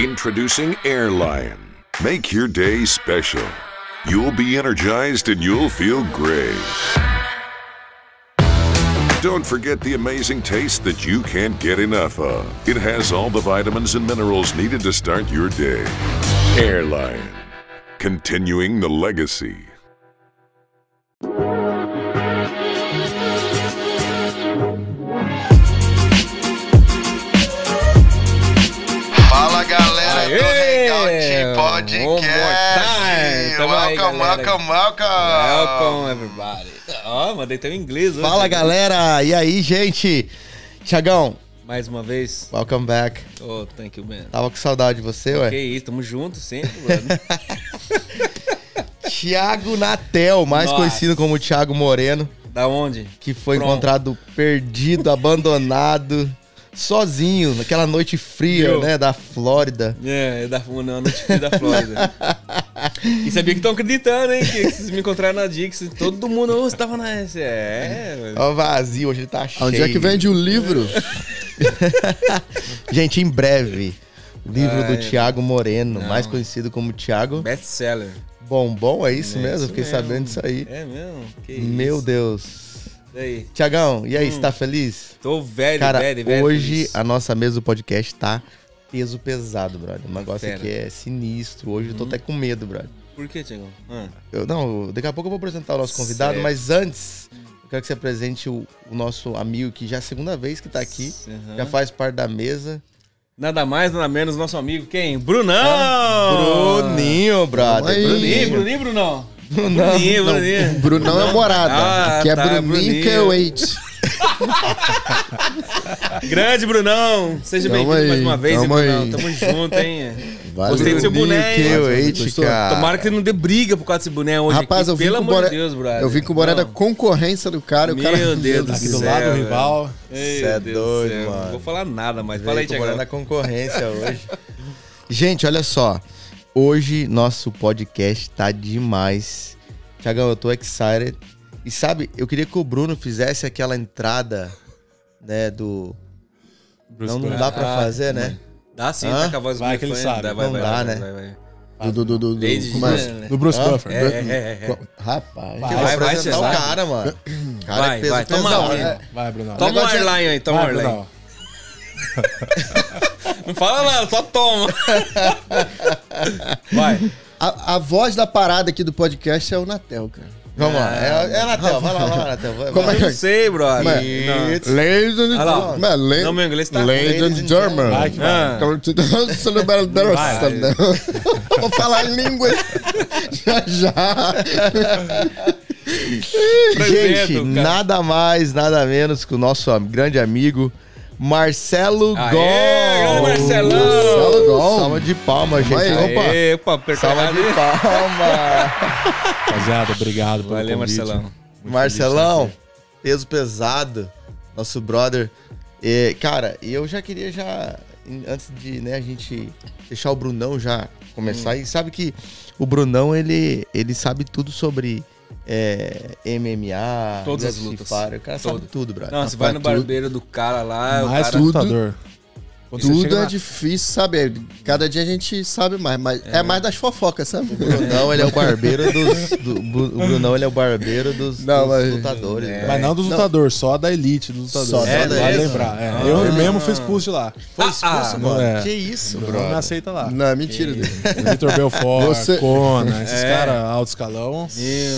Introducing Airlion. Make your day special. You'll be energized and you'll feel great. Don't forget the amazing taste that you can't get enough of. It has all the vitamins and minerals needed to start your day. Airline, continuing the legacy. podcast. One more time. Welcome, welcome, welcome. Welcome, everybody. Ó, oh, mandei teu inglês hoje. Fala, galera. E aí, gente? Tiagão. Mais uma vez. Welcome back. Oh, thank you, man. Tava com saudade de você, okay, ué. Que isso, tamo junto sempre, mano. Tiago Natel, mais Nossa. conhecido como Tiago Moreno. Da onde? Que foi Pronto. encontrado perdido, abandonado sozinho, naquela noite fria, Meu. né? Da Flórida. É, é da, uma noite fria da Flórida. e sabia que estão acreditando, hein? Que, vocês me encontraram na Dix. Todo mundo, oh, você tava na. É. Ó, vazio, hoje tá cheio. Onde é que vende o livro? Gente, em breve. Livro Ai, do Tiago Moreno, não. mais conhecido como Tiago. bom Bombom, é isso é mesmo? Isso Fiquei mesmo. sabendo disso aí. É mesmo? Que Meu isso. Deus aí? Tiagão, e aí, hum. você tá hum. feliz? Tô velho, Cara, velho, velho. Hoje feliz. a nossa mesa do podcast tá peso pesado, brother. Um tá negócio aqui que é sinistro. Hoje hum. eu tô uhum. até com medo, brother. Por que, Tiagão? Ah. Eu, não, daqui a pouco eu vou apresentar o nosso convidado, certo. mas antes. Hum. Eu quero que você apresente o, o, nosso amigo, que já é a segunda vez que tá aqui, uhum. já faz parte da mesa. Nada mais, nada menos, nosso amigo quem? Brunão! Ah, Bruninho, brother. Bruninho, Bruninho, Brunão. Bruninho, não, Bruninho. Brunão é morada. Ah, que é tá, Bruninho Kerwait. É Grande Brunão. Seja bem-vindo mais uma vez, tamo hein, Brunão. Tamo junto, hein? Valeu, Gostei do seu boné, que eu, é hein? Cara. Tomara que ele não dê briga por causa desse boné hoje. Rapaz, aqui. eu vim Pelo com amor de Deus, brother. Eu vim com o boné da concorrência do cara. Meu o cara Deus do, aqui céu. Aqui é do lado, do rival. Você é doido, mano. Não vou falar nada, mas fala aí, Tiago. O boné da concorrência hoje. Gente, olha só. Hoje nosso podcast tá demais. Tiagão, eu tô excited. E sabe, eu queria que o Bruno fizesse aquela entrada, né, do. Bruce não, não dá pra ah, fazer, né? Dá sim, Hã? tá com a voz vai que ele sabe. Dá, vai, não vai, dá, vai, né? Vai, vai. do, do, do, do, do, é? né? do Bruce Buffer. É, é, é, é. Rapaz, vai, vai, apresentar vai, o cara, mano. É cara vai, é peso, né? vai. Toma, né? vai, Bruno. Toma um airline aí, toma um airline. Não fala nada, só toma. Vai. A, a, voz da parada aqui do podcast é o Natel, cara. Vamos lá. É, é Natel, vai lá, vai lá, Natel. Como é que... É? Eu não sei, brother. Man, não. Ladies and German. Não, meu inglês tá... Ladies and German. Vai, ah. Vou falar línguas já, já. Gente, nada mais, nada menos que o nosso grande amigo... Marcelo Aê, Gol. Marcelão. Marcelo Gol. Salva de palmas, gente. Aê, opa. Aê, opa Salva de palmas. Rapaziada, obrigado pelo Valeu, convite. Marcelão. Muito Marcelão, peso pesado, nosso brother. E, cara, eu já queria já, antes de né, a gente deixar o Brunão já começar, hum. e sabe que o Brunão, ele, ele sabe tudo sobre é, MMA, todas as lutas. Fire, o cara Todo. sabe tudo, brother. Não, você vai no barbeiro do cara lá, mais o cara... É tudo, quando Tudo é difícil saber. Cada dia a gente sabe mais, mas é, é mais das fofocas, sabe? O Brunão, ele é o barbeiro dos. Do, o Brunão, ele é o barbeiro dos, não, dos mas, lutadores. É. Né? Mas não dos lutadores, só da elite dos lutadores. Só, é, só da elite. lembrar. É. Ah, eu ah, mesmo fui expulso de lá. Foi expulso, ah, mano? É. Que isso, Bruno Não me aceita lá. Não, é mentira. Vitor Belfort, Você... Kona, esses é. caras alto escalão.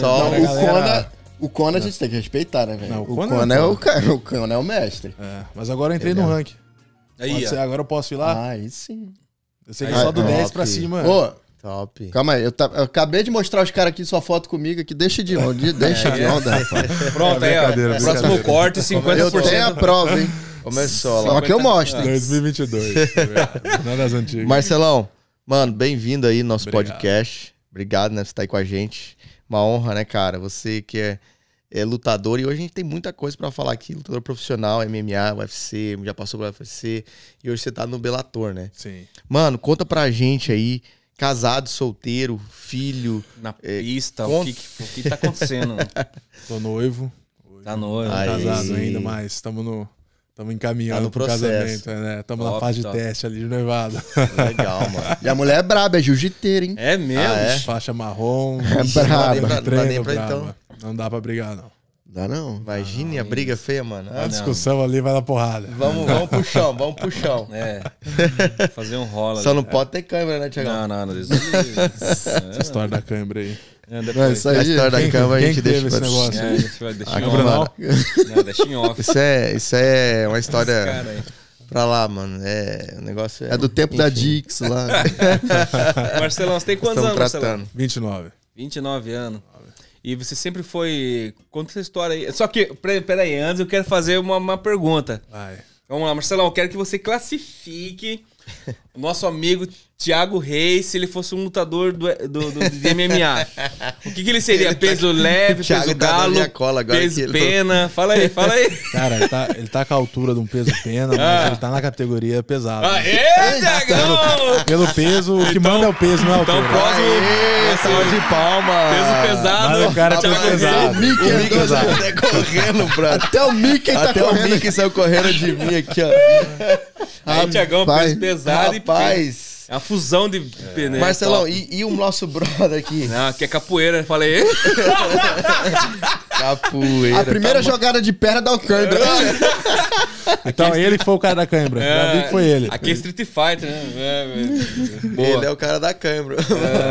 Só o Kona. O Kona a gente tem que respeitar, né, velho? O, o Kona, é, o, cara, o Kona é o mestre. É, mas agora eu entrei no ranking. Aí, ser, agora eu posso ir lá? Ah, aí sim. Eu sei que é só do 10 pra cima. Pô, Top. Calma aí, eu, tá, eu, acabei de mostrar os caras aqui sua foto comigo aqui. Deixa de onda, deixa de é. onda. Pronto, é, aí, ó. Próximo corte, 50%. Eu tenho a prova, hein? Começou lá. Só que eu mostro. 2022. Ah. Não das antigas. Marcelão, mano, bem-vindo aí no nosso Obrigado. podcast. Obrigado, né, por estar tá aí com a gente. Uma honra, né, cara? Você que é é, lutador e hoje a gente tem muita coisa para falar aqui. Lutador profissional, MMA, UFC, já passou pelo UFC e hoje você tá no Belator, né? Sim. Mano, conta pra gente aí, casado, solteiro, filho. Na é, pista, cont... o, que, o que tá acontecendo? Tô noivo. Tá noivo. Aí. Casado ainda, mas estamos no... Estamos encaminhando tá no pro processo. casamento, é, né? Estamos na fase top. de teste ali de noivado. Legal, mano. E a mulher é braba, é jiu-jiteira, hein? É mesmo? Ah, é? Faixa marrom. É braba. Não dá nem pra, treino, pra então. Não dá pra brigar, não. Dá não? Imagine não, a briga feia, mano. A ah, discussão não. ali vai na porrada. Vamos, vamos pro chão, vamos pro chão. É. Fazer um rola. Só ali, não cara. É. pode ter câimbra, né, Tiagão? Não, não, não. Essa história da câimbra aí. É, não, isso aí, a história quem, da câmera a gente deixa esse negócio. É, a gente vai deixar em off. Isso é, isso é uma história pra lá, mano. É, o negócio é, é do tempo enfim. da Dix lá. Marcelão, você tem quantos Estamos anos, tratando. Marcelão? 29. 29 anos. E você sempre foi. Conta essa história aí. Só que, peraí, antes eu quero fazer uma, uma pergunta. Vai. Vamos lá, Marcelão, eu quero que você classifique o nosso amigo Thiago Reis, se ele fosse um lutador do, do, do de MMA, o que, que ele seria? Ele peso leve, peso galo, tá peso tá tá- pena? Tô... Fala aí, fala aí. Cara, ele tá, ele tá com a altura de um peso pena, ah. ele tá na categoria pesada. Ah, é, Tiagão! Pelo, pelo, peso, o que então, manda é o peso, não é o Então, próximo... Aê, de palma! Peso pesado. Mas o cara tá pesado. O Mickey, o Mickey é até correndo, brother. Até o Mickey até tá correndo. Até o Mickey saiu correndo de mim aqui, ó. Aí, Tiagão, peso pesado rapaz. e... Rapaz... É fusão de é. Né, Marcelão, e, e, o nosso brother aqui? Não, que é capoeira, falei. capoeira. A tá primeira tá jogada de perna da câimbra. É. então ele foi o cara da câimbra. É, Já vi que foi ele. Aqui é Street Fighter, né? É, é. ele é o cara da câimbra.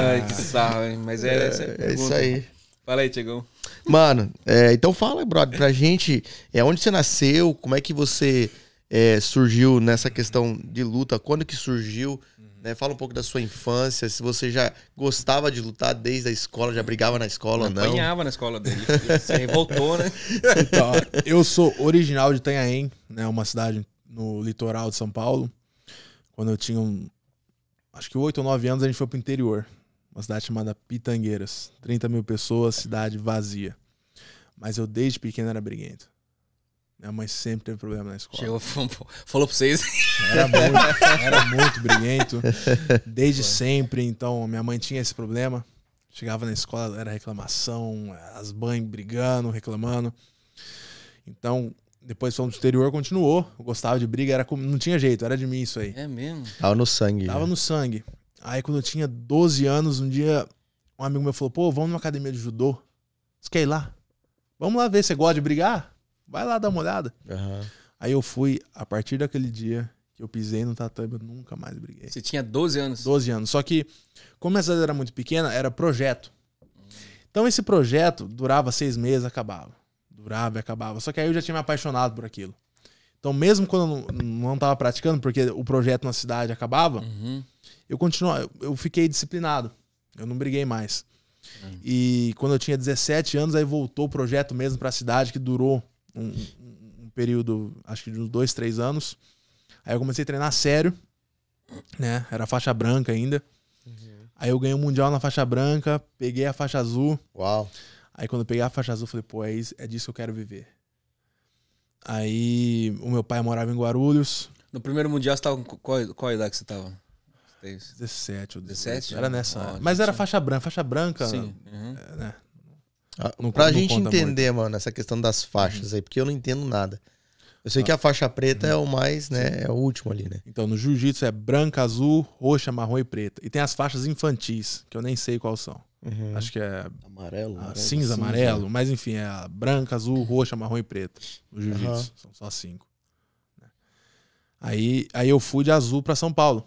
Ai, que sarro, hein? Mas é, é, é, é isso aí. Fala aí, Tiagão. Mano, é, então fala, brother, pra gente é, onde você nasceu, como é que você é, surgiu nessa questão de luta, quando que surgiu, né? Fala um pouco da sua infância, se você já gostava de lutar desde a escola, já brigava na escola ou não. Apanhava na escola dele, se revoltou, né? Então, eu sou original de Tanhaém, né? uma cidade no litoral de São Paulo. Quando eu tinha, um, acho que 8 ou 9 anos, a gente foi pro interior. Uma cidade chamada Pitangueiras. 30 mil pessoas, cidade vazia. Mas eu desde pequeno era briguento. Minha mãe sempre teve problema na escola. Chegou, falou pra vocês. Era muito, era muito brilhento. Desde sempre, então, minha mãe tinha esse problema. Chegava na escola, era reclamação, as mães brigando, reclamando. Então, depois fomos do exterior, continuou. Eu gostava de briga, era não tinha jeito, era de mim isso aí. É mesmo? Tava no sangue. Tava né? no sangue. Aí, quando eu tinha 12 anos, um dia, um amigo meu falou: pô, vamos numa academia de judô. Você quer ir lá? Vamos lá ver, você gosta de brigar? Vai lá dar uma olhada. Uhum. Aí eu fui, a partir daquele dia que eu pisei no tatame, eu nunca mais briguei. Você tinha 12 anos? 12 anos. Só que, como essa era muito pequena, era projeto. Então esse projeto durava seis meses, acabava. Durava e acabava. Só que aí eu já tinha me apaixonado por aquilo. Então, mesmo quando eu não estava praticando, porque o projeto na cidade acabava, uhum. eu continuo eu fiquei disciplinado. Eu não briguei mais. Uhum. E quando eu tinha 17 anos, aí voltou o projeto mesmo para a cidade, que durou um, um período, acho que de uns dois, três anos. Aí eu comecei a treinar sério, né? Era faixa branca ainda. Uhum. Aí eu ganhei o Mundial na faixa branca, peguei a faixa azul. Uau! Aí quando eu peguei a faixa azul, falei, pô, é, isso, é disso que eu quero viver. Aí o meu pai morava em Guarulhos. No primeiro Mundial você tava com qual, qual idade que você tava? 17 ou 17. Era nessa. Oh, mas era faixa branca. Faixa branca, Sim. Uhum. né? Ah, pra gente entender, mano, essa questão das faixas aí, porque eu não entendo nada. Eu sei ah. que a faixa preta uhum. é o mais, né? É o último ali, né? Então, no jiu-jitsu é branca, azul, roxa, marrom e preta. E tem as faixas infantis, que eu nem sei qual são. Uhum. Acho que é. Amarelo. amarelo né? cinza, cinza, amarelo. Né? Mas enfim, é branca, azul, roxa, marrom e preta. No jiu-jitsu. Uhum. São só cinco. Né? Aí, aí eu fui de azul para São Paulo.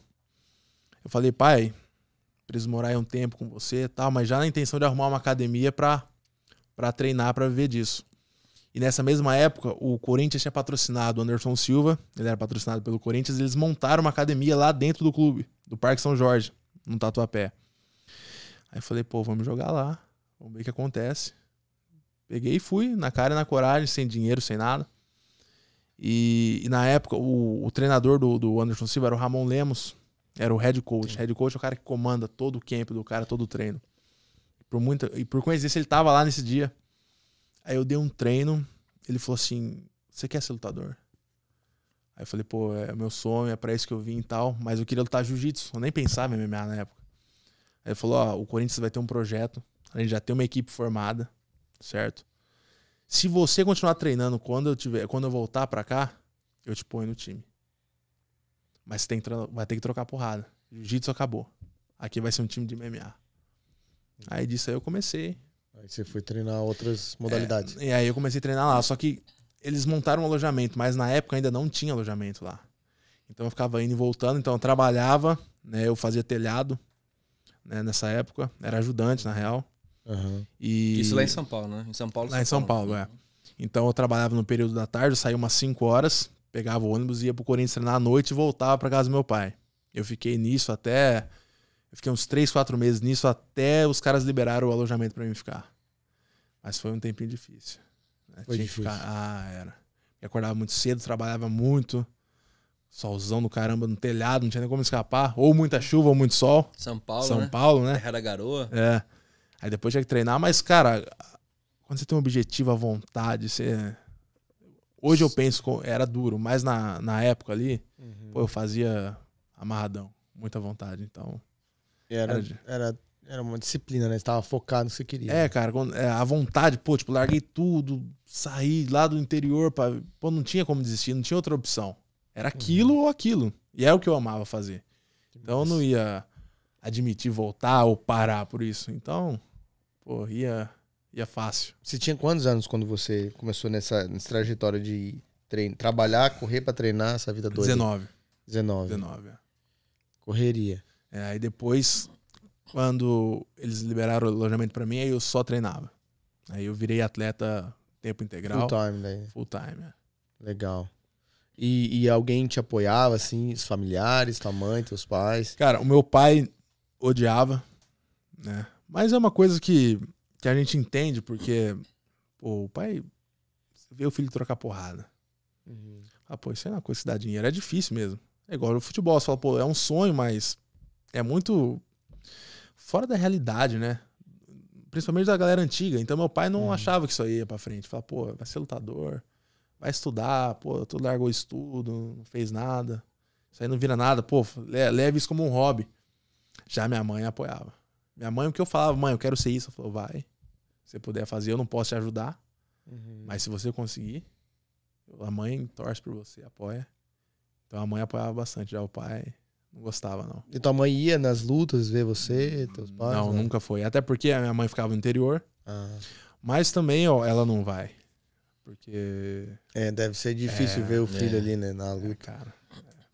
Eu falei, pai, preciso morar aí um tempo com você e tal, mas já na intenção de arrumar uma academia pra para treinar para viver disso. E nessa mesma época, o Corinthians tinha patrocinado o Anderson Silva, ele era patrocinado pelo Corinthians, eles montaram uma academia lá dentro do clube, do Parque São Jorge, no Tatuapé. Aí eu falei, pô, vamos jogar lá, vamos ver o que acontece. Peguei e fui, na cara e na coragem, sem dinheiro, sem nada. E, e na época, o, o treinador do, do, Anderson Silva era o Ramon Lemos, era o head coach. Sim. Head coach é o cara que comanda todo o camp do cara, todo o treino. Por muita, e por coincidência ele tava lá nesse dia. Aí eu dei um treino, ele falou assim: "Você quer ser lutador?" Aí eu falei: "Pô, é meu sonho, é para isso que eu vim e tal, mas eu queria lutar jiu-jitsu, eu nem pensava em MMA na época". Aí ele falou: "Ó, o Corinthians vai ter um projeto, a gente já tem uma equipe formada, certo? Se você continuar treinando quando eu tiver, quando eu voltar para cá, eu te ponho no time. Mas tem vai ter que trocar porrada. Jiu-jitsu acabou. Aqui vai ser um time de MMA. Aí disso aí eu comecei. Aí você foi treinar outras é, modalidades. É, e aí eu comecei a treinar lá. Só que eles montaram um alojamento, mas na época ainda não tinha alojamento lá. Então eu ficava indo e voltando. Então eu trabalhava, né? Eu fazia telhado né, nessa época. Era ajudante, na real. Uhum. E... Isso lá em São Paulo, né? Em São Paulo. São lá em São Paulo, Paulo é. Então eu trabalhava no período da tarde, saía umas 5 horas, pegava o ônibus, ia pro Corinthians treinar à noite e voltava para casa do meu pai. Eu fiquei nisso até eu fiquei uns 3, 4 meses nisso até os caras liberaram o alojamento para mim ficar. Mas foi um tempinho difícil. Né? Foi Tinha difícil. Que ficar... Ah, era. Eu acordava muito cedo, trabalhava muito. Solzão do caramba no telhado, não tinha nem como escapar. Ou muita chuva ou muito sol. São Paulo. São né? Paulo, né? era da garoa. É. Aí depois tinha que treinar, mas, cara, quando você tem um objetivo à vontade, você. Hoje eu penso, era duro, mas na, na época ali, uhum. pô, eu fazia amarradão, muita vontade. Então, é, era, era, era, uma disciplina, né? Você tava focado no que você queria. É, cara, quando, é, a vontade, pô, tipo, larguei tudo, saí lá do interior, pra, pô, não tinha como desistir, não tinha outra opção. Era uhum. aquilo uhum. ou aquilo. E é o que eu amava fazer. Que então massa. eu não ia admitir voltar ou parar por isso. Então, pô, ia, ia fácil. Você tinha quantos anos quando você começou nessa, nessa trajetória de treino, trabalhar, correr para treinar essa vida doida? 19. 19. 19, é. Correria. É, aí depois, quando eles liberaram o alojamento para mim, aí eu só treinava. Aí eu virei atleta tempo integral. Full time, daí. Full time, é. Legal. E, e, alguém te apoiava, assim, os familiares, tua mãe, teus pais? Cara, o meu pai odiava, né? Mas é uma coisa que, que a gente entende, porque pô, o pai vê o filho trocar porrada. Uhum. Ah, pô, isso é uma coisa que dá dinheiro. É difícil mesmo. É igual o futebol, você fala, pô, é um sonho, mas é muito fora da realidade, né? Principalmente da galera antiga. Então meu pai não uhum. achava que isso aí ia pra frente. Falava, pô, vai ser lutador, vai estudar, pô, tu largou estudo, não fez nada. Isso aí não vira nada, pô, leve isso como um hobby. Já minha mãe apoiava. Minha mãe, o que eu falava, mãe, eu quero ser isso. Ela falou, vai. Se você puder fazer, eu não posso te ajudar. Uhum. Mas se você conseguir, a mãe torce por você, apoia. Então a mãe apoiava bastante. Já o pai não gostava, não. E tua mãe ia nas lutas ver você, teus hum, pais? Não, né? nunca foi. Até porque a minha mãe ficava no interior. Ah. Mas também, ó, ela não vai. Porque. É, deve ser difícil é, ver o é. filho é, ali, né, na é, luta. É, cara.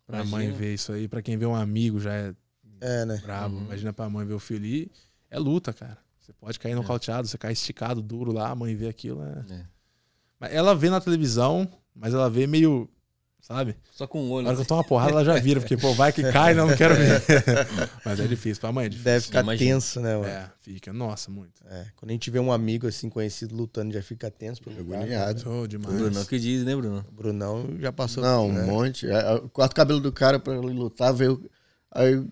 Pra Imagina. mãe ver isso aí, pra quem vê um amigo já é. É, né? Brabo. Uhum. Imagina pra mãe ver o filho. ali, é luta, cara. Você pode cair é. nocauteado, é. você cai esticado, duro lá, a mãe vê aquilo. É... Mas ela vê na televisão, mas ela vê meio sabe? Só com um olho. agora que eu né? tomo uma porrada, ela já vira, porque, pô, vai que cai, não, não quero ver. Mas é difícil, pra mãe é difícil. Deve ficar Imagina. tenso, né, mano? É, fica, nossa, muito. É, quando a gente vê um amigo assim, conhecido, lutando, já fica tenso. Pro né? Agoniado. Né? Oh, demais. É o Brunão que diz, né, Bruno? O Brunão já passou. Não, né? um monte. É, é, corta o cabelo do cara pra ele lutar, veio. Aí o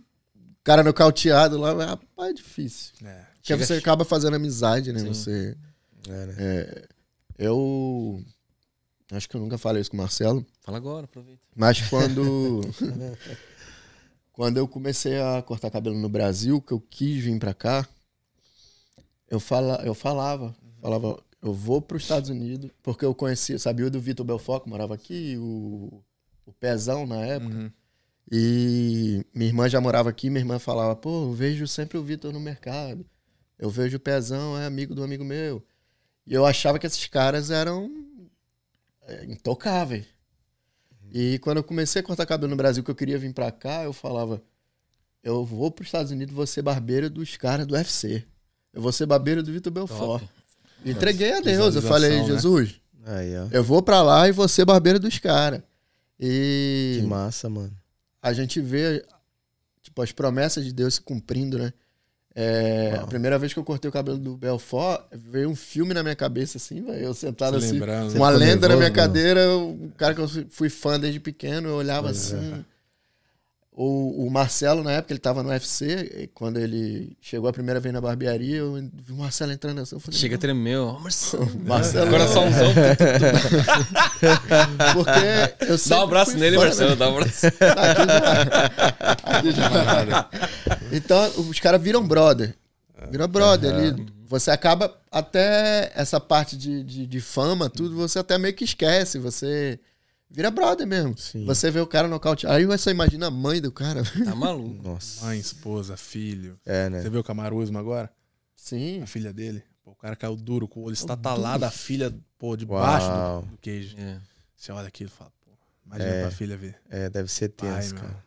cara nocauteado lá, rapaz, é difícil. É. Porque você acaba fazendo amizade, né? Sim. Você. É, né? É, eu. É Acho que eu nunca falei isso com o Marcelo. Fala agora, aproveita. Mas quando. quando eu comecei a cortar cabelo no Brasil, que eu quis vir para cá, eu, fala, eu falava. Falava, eu vou para os Estados Unidos, porque eu conhecia, sabia do Vitor Belfoco, que morava aqui, o, o Pezão na época. Uhum. E minha irmã já morava aqui, minha irmã falava, pô, eu vejo sempre o Vitor no mercado. Eu vejo o Pezão, é amigo do amigo meu. E eu achava que esses caras eram é intocável. E quando eu comecei a cortar cabelo no Brasil, que eu queria vir pra cá, eu falava: eu vou para os Estados Unidos, vou ser barbeiro dos caras do UFC. Eu vou ser barbeiro do Vitor Belfort. Top. Entreguei a Deus. Eu falei: né? Jesus, né? Aí, eu vou pra lá e vou ser barbeiro dos caras. E. Que massa, mano. A gente vê, tipo, as promessas de Deus se cumprindo, né? É, a primeira vez que eu cortei o cabelo do Belfort, veio um filme na minha cabeça, assim, véio, eu sentado Se assim, lembrando. Né? uma lenda nervoso, na minha né? cadeira, o um cara que eu fui fã desde pequeno, eu olhava é. assim. Ou o Marcelo, na época, ele estava no UFC, quando ele chegou a primeira vez na barbearia, eu vi o Marcelo entrando assim. Eu falei, Chega, tremeu. Marcelo. Coraçãozão. Porque eu Dá um abraço nele, fã, Marcelo, né? dá um abraço. Aqui já, aqui então, os caras viram brother. Viram brother. Uhum. Ele, você acaba até essa parte de, de, de fama, tudo, você até meio que esquece. Você Vira brother mesmo. Sim. Você vê o cara nocauteado. Aí você imagina a mãe do cara. Tá maluco. Nossa. Mãe, esposa, filho. É, né? Você vê o Camaruzma agora? Sim. A filha dele. Pô, o cara caiu duro, com o olho estatalado, tá a filha, pô, debaixo do, do, queijo. É. Você olha aquilo e fala, pô, imagina é. pra filha ver. É, deve ser tenso, cara.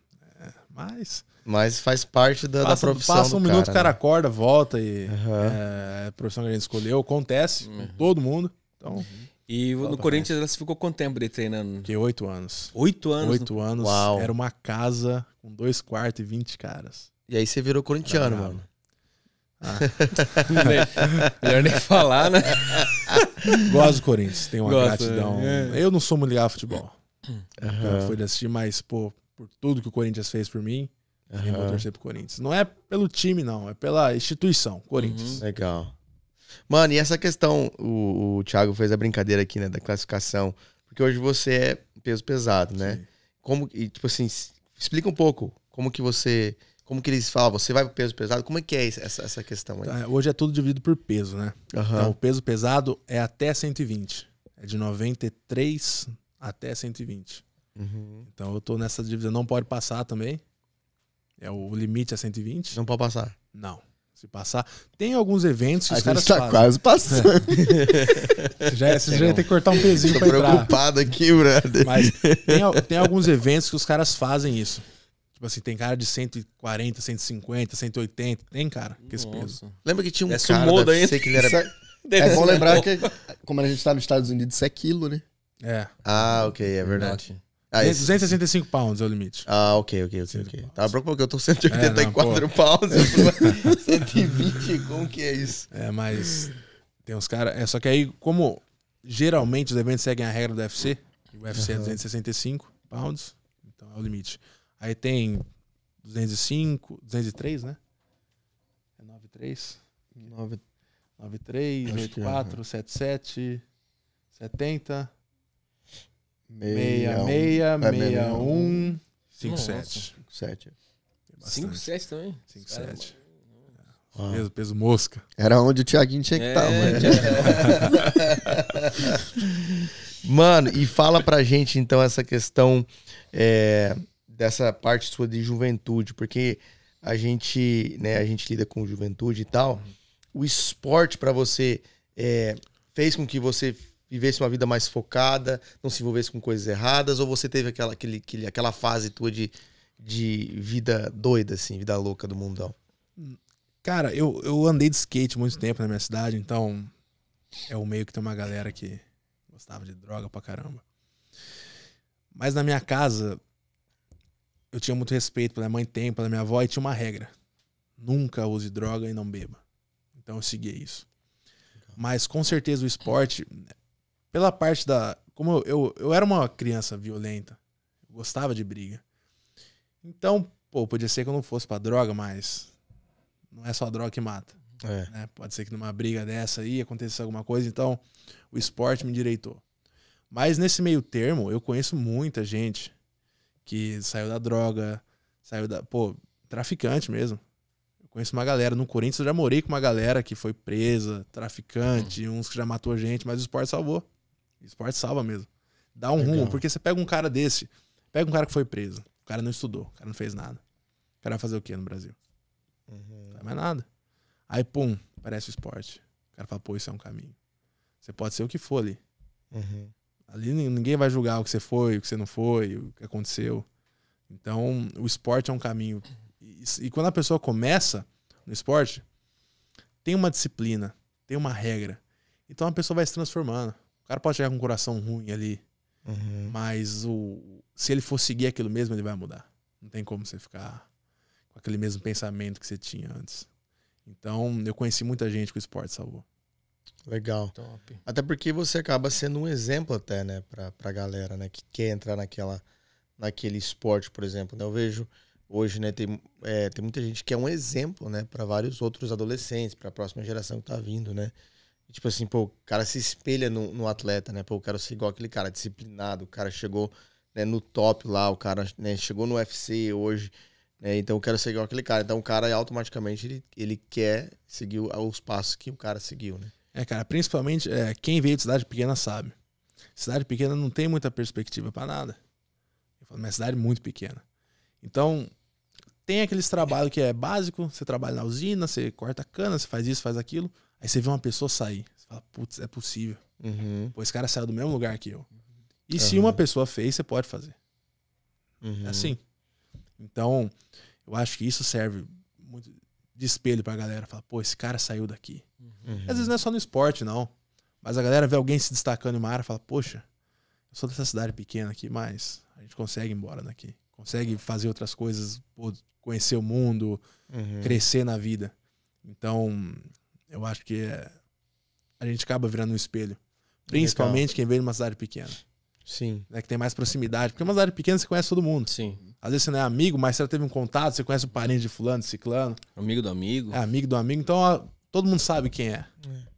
É, mas. Mas faz parte da, passa, da profissão. Passa um minuto, cara, o cara né? acorda, volta e. Uhum. É, a profissão que a gente escolheu, acontece uhum. com todo mundo. Então. Uhum. E no Corinthians ela se ficou quanto tempo de treinando? Fiquei oito anos. Oito anos? Né? Oito anos. Uau. Era uma casa com dois quartos e vinte caras. E aí você virou corintiano, Caramba. mano. Ah. Melhor nem falar, né? Gosto do Corinthians, tenho uma Gosto, gratidão. Né? É. Eu não sou muito ligado futebol. Uhum. Foi de assistir, mas, pô, por tudo que o Corinthians fez por mim, uhum. eu vou torcer pro Corinthians. Não é pelo time, não, é pela instituição, Corinthians. Uhum. Legal. Mano, e essa questão, o, o Thiago fez a brincadeira aqui, né, da classificação. Porque hoje você é peso pesado, né? Sim. Como, e, tipo assim, explica um pouco como que você. Como que eles falam? Você vai pro peso pesado? Como é que é essa, essa questão aí? É, hoje é tudo dividido por peso, né? Uhum. Então, o peso pesado é até 120. É de 93 até 120. Uhum. Então eu tô nessa divisão. Não pode passar também. É o limite é 120. Não pode passar? Não. Se passar. Tem alguns eventos que a os caras tá fazem. quase passando. É. já, é, você já ia ter que cortar um pezinho Tô pra entrar. Tô preocupado aqui, brother. Mas tem, tem alguns eventos que os caras fazem isso. Tipo assim, tem cara de 140, 150, 180. Tem cara que esse peso. Lembra que tinha um é cara da aí? que ele era... É, é bom lembrar que, como a gente tá nos Estados Unidos, isso é quilo, né? É. Ah, ok, é verdade. Ah, esse... 265 pounds é o limite. Ah, ok, ok, ok. okay. Tava preocupado que eu tô 184 é, não, pounds. 120, como que é isso? É, mas tem uns caras. É, só que aí, como geralmente os eventos seguem a regra do UFC, o UFC uhum. é 265 pounds, então é o limite. Aí tem 205, 203, né? É 93. 93, 84, 77, 70. 6661. 57. 57. também? 57. Ah. Peso, peso mosca. Era onde o Thiaguinho tinha que estar, tá, é, mano. mano, e fala pra gente então essa questão é, dessa parte sua de juventude, porque a gente, né, a gente lida com juventude e tal. Uhum. O esporte para você é, fez com que você vivesse uma vida mais focada, não se envolvesse com coisas erradas, ou você teve aquela, aquele, aquela fase tua de, de vida doida, assim, vida louca do mundão? Cara, eu, eu andei de skate muito tempo na minha cidade, então é o meio que tem uma galera que gostava de droga pra caramba. Mas na minha casa, eu tinha muito respeito pela mãe, tem, pela minha avó, e tinha uma regra: nunca use droga e não beba. Então eu segui isso. Mas com certeza o esporte pela parte da. Como eu, eu, eu era uma criança violenta, gostava de briga. Então, pô, podia ser que eu não fosse pra droga, mas não é só a droga que mata. É. Né? Pode ser que numa briga dessa aí aconteça alguma coisa, então o esporte me direitou. Mas nesse meio termo, eu conheço muita gente que saiu da droga, saiu da. Pô, traficante mesmo. Eu conheço uma galera. No Corinthians eu já morei com uma galera que foi presa, traficante, uns que já matou gente, mas o esporte salvou. Esporte salva mesmo. Dá um Legal. rumo, porque você pega um cara desse, pega um cara que foi preso, o cara não estudou, o cara não fez nada. O cara vai fazer o quê no Brasil? Uhum. Não é mais nada. Aí, pum, parece o esporte. O cara fala, pô, isso é um caminho. Você pode ser o que for ali. Uhum. Ali ninguém vai julgar o que você foi, o que você não foi, o que aconteceu. Então, o esporte é um caminho. E, e quando a pessoa começa no esporte, tem uma disciplina, tem uma regra. Então a pessoa vai se transformando cara pode chegar com um coração ruim ali, uhum. mas o, se ele for seguir aquilo mesmo, ele vai mudar. Não tem como você ficar com aquele mesmo pensamento que você tinha antes. Então, eu conheci muita gente que o esporte salvou. Legal. Top. Até porque você acaba sendo um exemplo até, né, pra, pra galera, né, que quer entrar naquela, naquele esporte, por exemplo. Né? Eu vejo hoje, né, tem, é, tem muita gente que é um exemplo, né, para vários outros adolescentes, para a próxima geração que tá vindo, né. E, tipo assim, pô, o cara se espelha no, no atleta, né? Pô, eu quero ser igual aquele cara disciplinado, o cara chegou né, no top lá, o cara né, chegou no UFC hoje, né? Então eu quero ser igual aquele cara. Então o cara automaticamente ele, ele quer seguir os passos que o cara seguiu, né? É, cara, principalmente é, quem veio de cidade pequena sabe. Cidade pequena não tem muita perspectiva para nada. Eu falo, cidade é muito pequena. Então, tem aqueles trabalhos que é básico, você trabalha na usina, você corta cana, você faz isso, faz aquilo. Aí você vê uma pessoa sair. Você fala, putz, é possível. Uhum. Pô, esse cara saiu do mesmo lugar que eu. E uhum. se uma pessoa fez, você pode fazer. Uhum. É assim. Então, eu acho que isso serve muito de espelho pra galera. Fala, pô, esse cara saiu daqui. Uhum. Às vezes não é só no esporte, não. Mas a galera vê alguém se destacando em uma área e fala, poxa, eu sou dessa cidade pequena aqui, mas a gente consegue ir embora daqui. Consegue fazer outras coisas, conhecer o mundo, uhum. crescer na vida. Então, eu acho que é... a gente acaba virando um espelho. Principalmente Legal. quem vem de uma cidade pequena. Sim. Né, que tem mais proximidade. Porque uma cidade pequena você conhece todo mundo. Sim. Às vezes você não é amigo, mas você teve um contato, você conhece o parente de fulano, de ciclano. Amigo do amigo. É amigo do amigo. Então ó, todo mundo sabe quem é. é.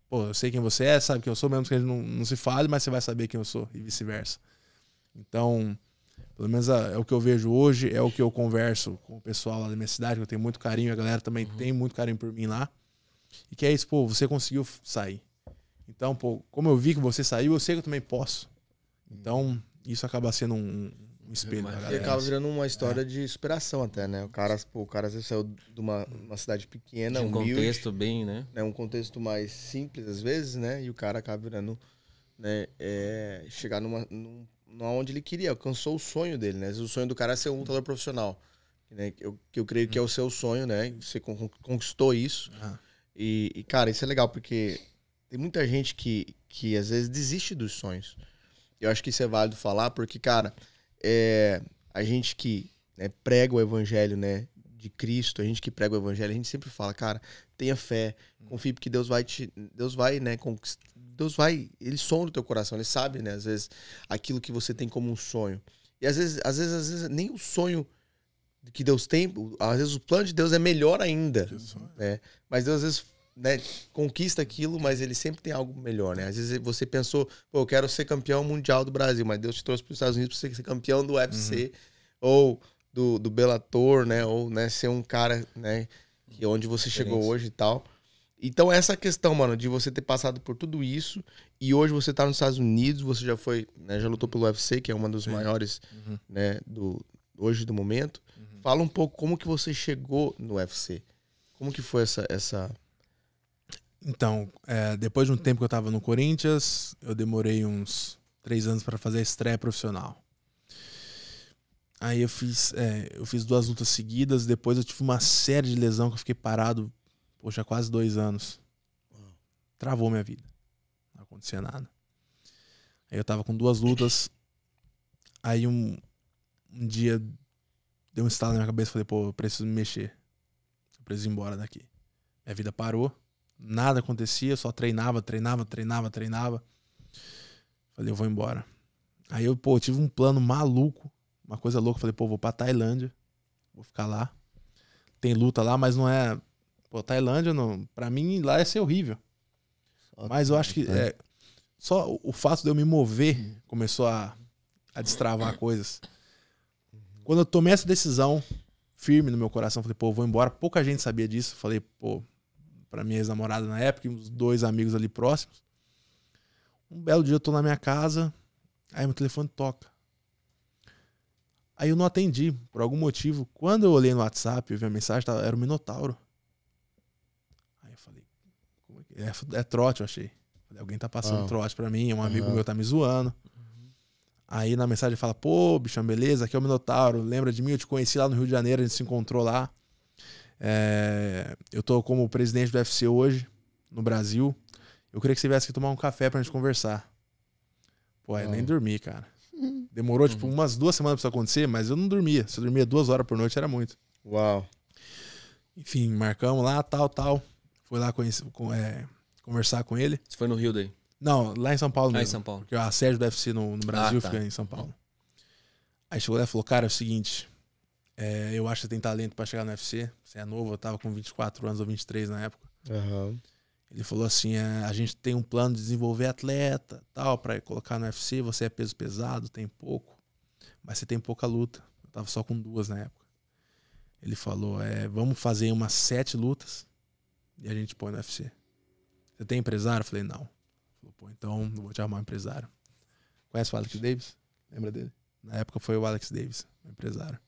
Pô, eu sei quem você é, sabe quem eu sou, mesmo que a gente não, não se fale, mas você vai saber quem eu sou e vice-versa. Então, pelo menos ah, é o que eu vejo hoje, é o que eu converso com o pessoal lá da minha cidade, que eu tenho muito carinho, a galera também uhum. tem muito carinho por mim lá. E que é isso, pô, você conseguiu sair. Então, pô, como eu vi que você saiu, eu sei que eu também posso. Então, isso acaba sendo um, um espelho. E acaba virando uma é. história é. de superação até, né? O cara, pô, o cara saiu de uma, uma cidade pequena, de um humilde, contexto bem, né? né? Um contexto mais simples às vezes, né? E o cara acaba virando, né? É, chegar numa, num, onde ele queria, alcançou o sonho dele, né? O sonho do cara é ser um lutador profissional, né? Que eu, que eu creio que é o seu sonho, né? Você conquistou isso. Ah. E, e, cara, isso é legal, porque tem muita gente que, que às vezes desiste dos sonhos. Eu acho que isso é válido falar, porque, cara, é, a gente que né, prega o evangelho, né? De Cristo, a gente que prega o evangelho, a gente sempre fala, cara, tenha fé, confie porque Deus vai te, Deus vai, né, conquistar, Deus vai, ele sonha o teu coração, ele sabe, né, às vezes aquilo que você tem como um sonho. E às vezes, às vezes, às vezes nem o sonho que Deus tem, às vezes o plano de Deus é melhor ainda, né? Mas Deus às vezes né, conquista aquilo, mas ele sempre tem algo melhor, né? Às vezes você pensou, pô, eu quero ser campeão mundial do Brasil, mas Deus te trouxe para os Estados Unidos para você ser campeão do UFC uhum. ou do, do Bellator, né? Ou né, ser um cara, né? Que é onde você chegou hoje e tal. Então, essa questão, mano, de você ter passado por tudo isso e hoje você tá nos Estados Unidos, você já foi, né, já lutou pelo UFC, que é uma dos Sim. maiores, uhum. né, do, hoje do momento. Fala um pouco como que você chegou no UFC. Como que foi essa... essa... Então, é, depois de um tempo que eu estava no Corinthians, eu demorei uns três anos para fazer a estreia profissional. Aí eu fiz, é, eu fiz duas lutas seguidas, depois eu tive uma série de lesão que eu fiquei parado, poxa, quase dois anos. Travou minha vida. Não acontecia nada. Aí eu tava com duas lutas. Aí um, um dia deu um estalo na minha cabeça e falei, pô, eu preciso me mexer. Eu preciso ir embora daqui. Minha vida parou, nada acontecia, só treinava, treinava, treinava, treinava. Falei, eu vou embora. Aí eu, pô, tive um plano maluco, uma coisa louca. Falei, pô, vou pra Tailândia, vou ficar lá. Tem luta lá, mas não é. Pô, Tailândia, não. pra mim lá ia ser horrível. Só mas eu acho que. Né? É, só o fato de eu me mover uhum. começou a, a destravar coisas. Quando eu tomei essa decisão firme no meu coração, falei, pô, vou embora. Pouca gente sabia disso. Falei, pô, pra minha ex-namorada na época e uns dois amigos ali próximos. Um belo dia eu tô na minha casa, aí meu telefone toca. Aí eu não atendi, por algum motivo. Quando eu olhei no WhatsApp, eu vi a mensagem, era o Minotauro. Aí eu falei, é é? é, é trote, eu achei. Alguém tá passando ah. trote pra mim, um amigo uhum. meu tá me zoando. Aí na mensagem fala: pô, bichão, beleza, aqui é o Minotauro, lembra de mim? Eu te conheci lá no Rio de Janeiro, a gente se encontrou lá. É, eu tô como presidente do UFC hoje, no Brasil. Eu queria que você viesse aqui tomar um café pra gente conversar. Pô, eu nem ah. dormi, cara. Demorou, tipo, uhum. umas duas semanas pra isso acontecer, mas eu não dormia. Se eu dormia duas horas por noite, era muito. Uau. Enfim, marcamos lá, tal, tal. Fui lá conhecer, é, conversar com ele. Você foi no Rio daí? Não, lá em São Paulo mesmo. Lá em São Paulo. Porque a sede do UFC no, no Brasil ah, tá. fica em São Paulo. Aí chegou lá e falou, cara, é o seguinte, é, eu acho que tem talento para chegar no UFC. Você é novo, eu tava com 24 anos ou 23 na época. Uhum. Ele falou assim, é, a gente tem um plano de desenvolver atleta, tal, para colocar no UFC. Você é peso pesado, tem pouco, mas você tem pouca luta. Eu tava só com duas na época. Ele falou, é, vamos fazer umas sete lutas e a gente põe no UFC. Você tem empresário? Eu falei, não pô, então eu vou te arrumar um empresário. Conhece o Alex Davis? Lembra dele? Na época foi o Alex Davis, meu empresário.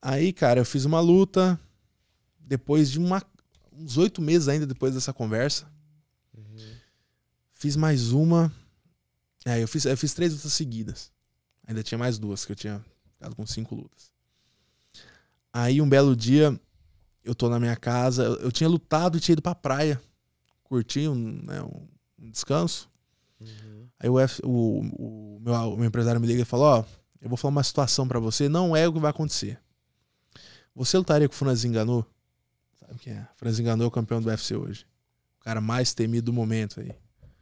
Aí, cara, eu fiz uma luta. Depois de uma, uns oito meses ainda depois dessa conversa, uhum. fiz mais uma. É, eu fiz, eu fiz três lutas seguidas. Ainda tinha mais duas, que eu tinha ficado com cinco lutas. Aí, um belo dia, eu tô na minha casa. Eu, eu tinha lutado e tinha ido pra praia. Curti um, né, um, um descanso. Uhum. Aí o, F, o, o, meu, o, meu, empresário me liga e falou Ó, oh, eu vou falar uma situação para você, não é o que vai acontecer. Você lutaria com o Franz Ngannou? Sabe quem é? Franz é o campeão do UFC hoje. O cara mais temido do momento aí.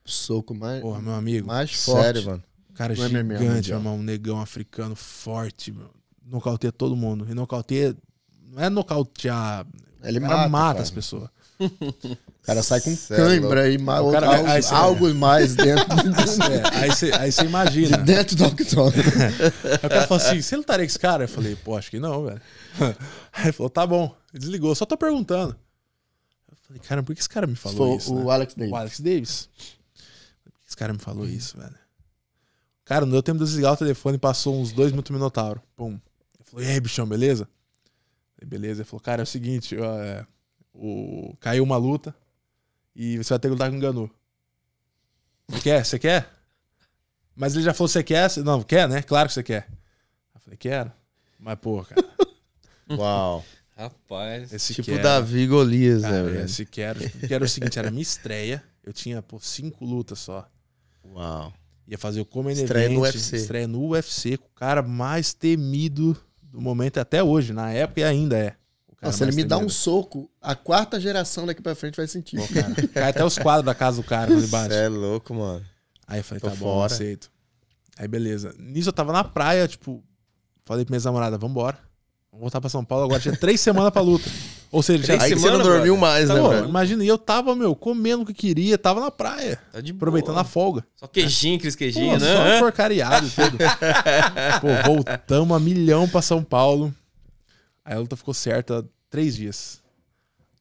Soco mais. Porra, meu amigo. Mais forte. Sério, mano. Cara é não é é gigante, é irmão, um negão africano forte, meu. Nocauteia todo mundo. E nocauteia. Não é nocautear. Ele mata, mata as pessoas. O cara sai com cãibra é e mais, cara, algo, aí, algo mais dentro. é, aí você imagina. De dentro do octógono. o cara falou assim: você lutaria tá com esse cara? Eu falei: pô, acho que não, velho. Aí ele falou: tá bom. Desligou, só tô perguntando. Eu falei: cara, por que esse cara me falou Sou isso? O né? Alex Davis. O Alex Davis. Por que esse cara me falou isso, velho? Cara, não deu tempo de desligar o telefone, passou uns dois minutos Minotauro. Pum. Ele falou: e aí, bichão, beleza? Falei, beleza. Ele falou: cara, é o seguinte, ó. É o... caiu uma luta e você vai ter que lutar com o Ganu. Você quer? Você quer? Mas ele já falou, você quer? Cê... Não, quer, né? Claro que você quer. Eu falei, quero. Mas, pô, cara. Uau. Rapaz. Esse tipo quero, Davi Golias, né, cara, né, Esse quero. Quero é o seguinte, era minha estreia. Eu tinha, pô, cinco lutas só. Uau. Ia fazer o Common Estreia event, no UFC. Estreia no UFC com o cara mais temido do momento até hoje. Na época ainda é cara se ele me dá um soco, a quarta geração daqui pra frente vai sentir. Pô, cara, cai até os quadros da casa do cara ali embaixo. Você é louco, mano. Aí eu falei, Tô tá fora. bom, aceito. Aí beleza. Nisso eu tava na praia, tipo, falei pra minha namorada, vambora. Vamos voltar pra São Paulo agora. Tinha três semanas pra luta. Ou seja, três já... você não dormiu brother. mais, tá, né, velho? Imagina, e eu tava, meu, comendo o que queria, tava na praia. Tá de aproveitando boa. a folga. Só queijinho, Cris Queijinho, Pô, né? Só porcariado e tudo. Pô, voltamos a milhão pra São Paulo. Aí a luta ficou certa três dias.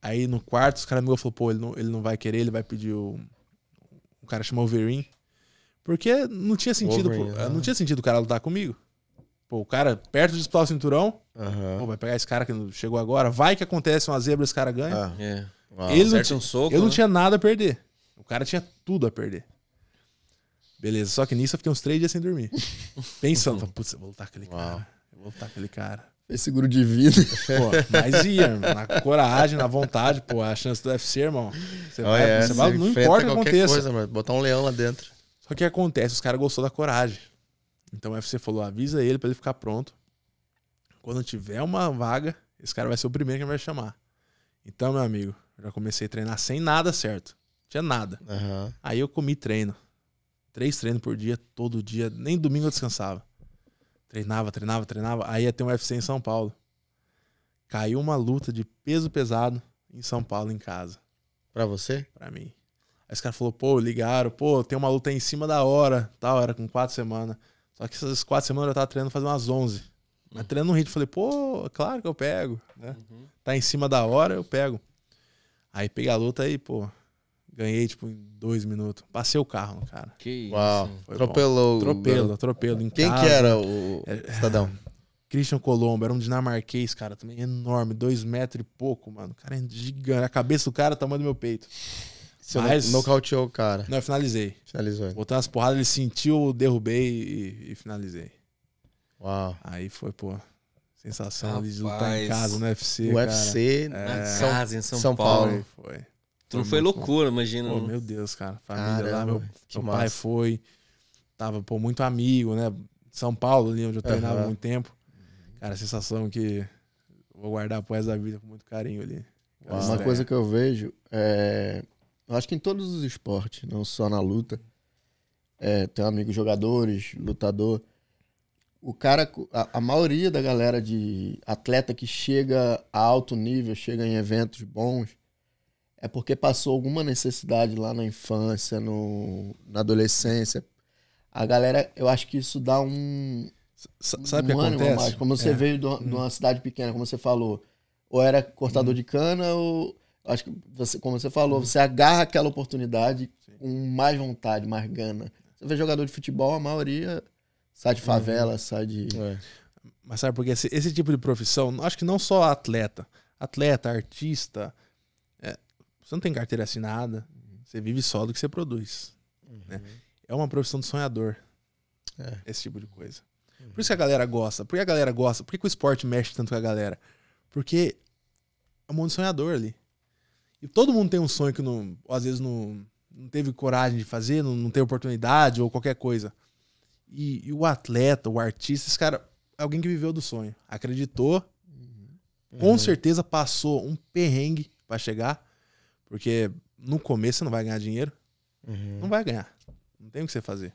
Aí no quarto, os caras me falaram, pô, ele não, ele não vai querer, ele vai pedir o. O cara chamou o Verin. Porque não tinha sentido. pô, Não tinha sentido o cara lutar comigo. Pô, o cara perto de disputar o cinturão. Uhum. Pô, vai pegar esse cara que chegou agora. Vai que acontece uma zebra, esse cara ganha. Ah, é. Uau, ele não, um soco, eu né? não tinha nada a perder. O cara tinha tudo a perder. Beleza, só que nisso eu fiquei uns três dias sem dormir. Pensando, putz, eu vou lutar com aquele cara. Eu vou lutar com aquele cara. Fez seguro de vida. Pô, mas ia, na coragem, na vontade, pô, a chance do UFC, irmão. Você oh, vai, é, você vai, não importa o que aconteça. Coisa, mano, botar um leão lá dentro. Só que acontece, os caras gostou da coragem. Então o UFC falou: avisa ele para ele ficar pronto. Quando tiver uma vaga, esse cara vai ser o primeiro que vai chamar. Então, meu amigo, já comecei a treinar sem nada certo. tinha nada. Uhum. Aí eu comi treino. Três treinos por dia, todo dia. Nem domingo eu descansava. Treinava, treinava, treinava. Aí ia ter um UFC em São Paulo. Caiu uma luta de peso pesado em São Paulo, em casa. Pra você? Pra mim. Aí os caras falaram, pô, ligaram, pô, tem uma luta aí em cima da hora, tal, era com quatro semanas. Só que essas quatro semanas eu tava treinando fazer umas onze. Mas treinando um ritmo, falei, pô, claro que eu pego, né? Uhum. Tá em cima da hora, eu pego. Aí peguei a luta aí, pô, Ganhei, tipo, em dois minutos. Passei o carro no cara. Que isso. Uau. atropelou. Atropelo, atropelo. Em Quem casa, que era o estadão é, cidadão? Christian Colombo, era um dinamarquês, cara, também enorme, dois metros e pouco, mano. O cara é gigante. A cabeça do cara é o tamanho do meu peito. Você Mas... nocauteou o cara. Não, eu finalizei. Finalizou. Botei umas porradas, ele sentiu, derrubei e, e finalizei. Uau. Aí foi, pô. Sensação Rapaz, de lutar em casa no UFC. UFC, cara. É, casa, em São, São Paulo. Paulo. Foi, foi. Tu não foi loucura, imagina. Pô, né? meu Deus, cara. Família Caramba, lá, meu, meu pai foi. Tava, pô, muito amigo, né? São Paulo, ali onde eu treinava há uhum. muito tempo. Cara, a sensação que vou guardar pro resto da vida com muito carinho ali. Uma coisa que eu vejo é. Eu acho que em todos os esportes, não só na luta. É, tem amigos jogadores, lutador. O cara, a, a, maioria da galera de atleta que chega a alto nível, chega em eventos bons, é porque passou alguma necessidade lá na infância, no, na adolescência. A galera, eu acho que isso dá um. S sabe um que ânimo acontece? mais. Como você é. veio de uma, de uma, hum. cidade pequena, como você falou, ou era cortador hum. de cana, ou. Acho que, você, como você falou, hum. você agarra aquela oportunidade Sim. com mais vontade, mais gana. Você vê jogador de futebol, a maioria sai de uhum. favela, hum. sai de. É. Mas sabe porque esse, esse tipo de profissão, acho que não só atleta, atleta, artista, você não tem carteira assinada. Uhum. Você vive só do que você produz. Né? Uhum. Né? É uma profissão de sonhador. É. Esse tipo de coisa. Uhum. Por isso que a galera gosta. Por que a galera gosta? Por que, que o esporte mexe tanto com a galera? Porque é um mundo sonhador ali. E todo mundo tem um sonho que não, às vezes não, não teve coragem de fazer, não, não teve oportunidade ou qualquer coisa. E, e, o atleta, o artista, esse cara é alguém que viveu do sonho, acreditou, uhum. com uhum. certeza passou um perrengue para chegar, porque no começo você não vai ganhar dinheiro. Uhum. Não vai ganhar. Não tem o que você fazer.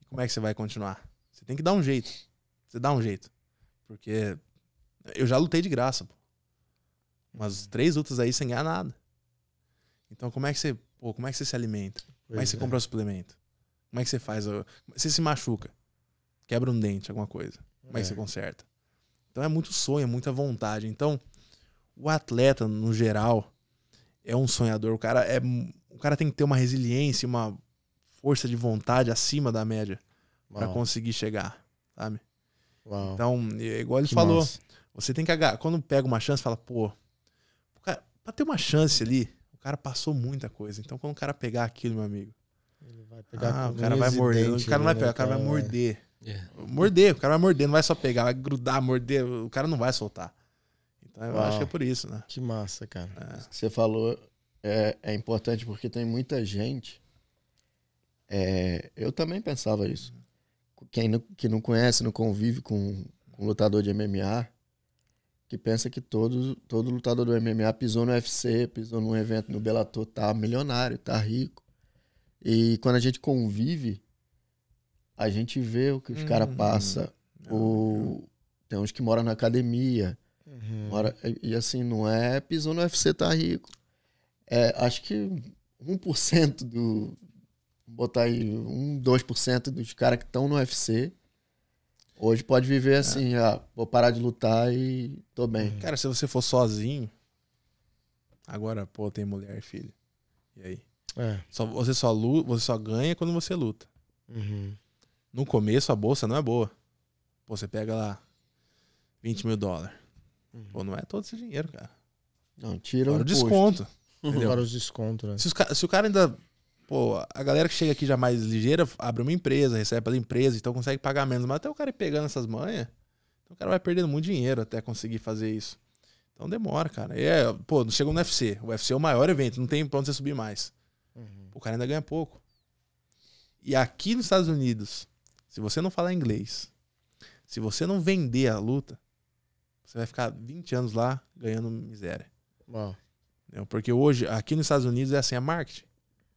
E como é que você vai continuar? Você tem que dar um jeito. Você dá um jeito. Porque eu já lutei de graça, pô. Umas uhum. três lutas aí sem ganhar nada. Então como é que você, pô, como é que você se alimenta? Como é que você é. compra o suplemento? Como é que você faz? Você se machuca. Quebra um dente, alguma coisa. Como é, é que você é. conserta? Então é muito sonho, é muita vontade. Então, o atleta, no geral, é um sonhador. O cara é, o cara tem que ter uma resiliência, uma força de vontade acima da média para conseguir chegar, sabe? Uau. Então, igual ele que falou, massa. você tem que agarrar. Quando pega uma chance, fala, pô, para ter uma chance ali, o cara passou muita coisa. Então, quando o cara pegar aquilo, meu amigo, vai pegar ah, o cara vai morder. O cara não vai né, pegar, o cara vai morder. Yeah. É. Morder, o cara vai morder, não vai só pegar, vai grudar, morder, o cara não vai soltar. É, eu Uau. acho que é por isso, né? Que massa, cara. É. que você falou é, é importante porque tem muita gente. É, eu também pensava isso. Quem não, que não conhece, não convive com, um lutador de MMA, que pensa que todo, todo lutador do MMA pisou no UFC, pisou num evento no Bellator, tá milionário, tá rico. E quando a gente convive, a gente vê o que os hum, caras uhum. passam. É, tem uns que moram na academia, Uhum. Mora, e, e, assim, não é pisou no UFC, tá rico. É, acho que 1% do. Botar aí 1, 2% dos caras que estão no UFC. Hoje pode viver é. assim, é. ah, vou parar de lutar e tô bem. Uhum. Cara, se você for sozinho, agora, pô, tem mulher e filho. E aí? É. Só, você, só luta, você só ganha quando você luta. Uhum. No começo a bolsa não é boa. Pô, você pega lá 20 mil dólares. Uhum. Pô, não é todo esse dinheiro, cara. Não, tira Fora o desconto. para os descontos, né? Se, os, se o cara ainda pô, a galera que chega aqui já mais ligeira abre uma empresa, recebe pela empresa, então consegue pagar menos. Mas até o cara ir pegando essas manhas, então o cara vai perdendo muito dinheiro até conseguir fazer isso. Então demora, cara. E é, pô, chegou no UFC. O UFC é o maior evento, não tem pra onde você subir mais. Uhum. O cara ainda ganha pouco. E aqui nos Estados Unidos, se você não falar inglês, se você não vender a luta, você vai ficar 20 anos lá ganhando miséria. Uau. Porque hoje, aqui nos Estados Unidos, é assim, a é marketing.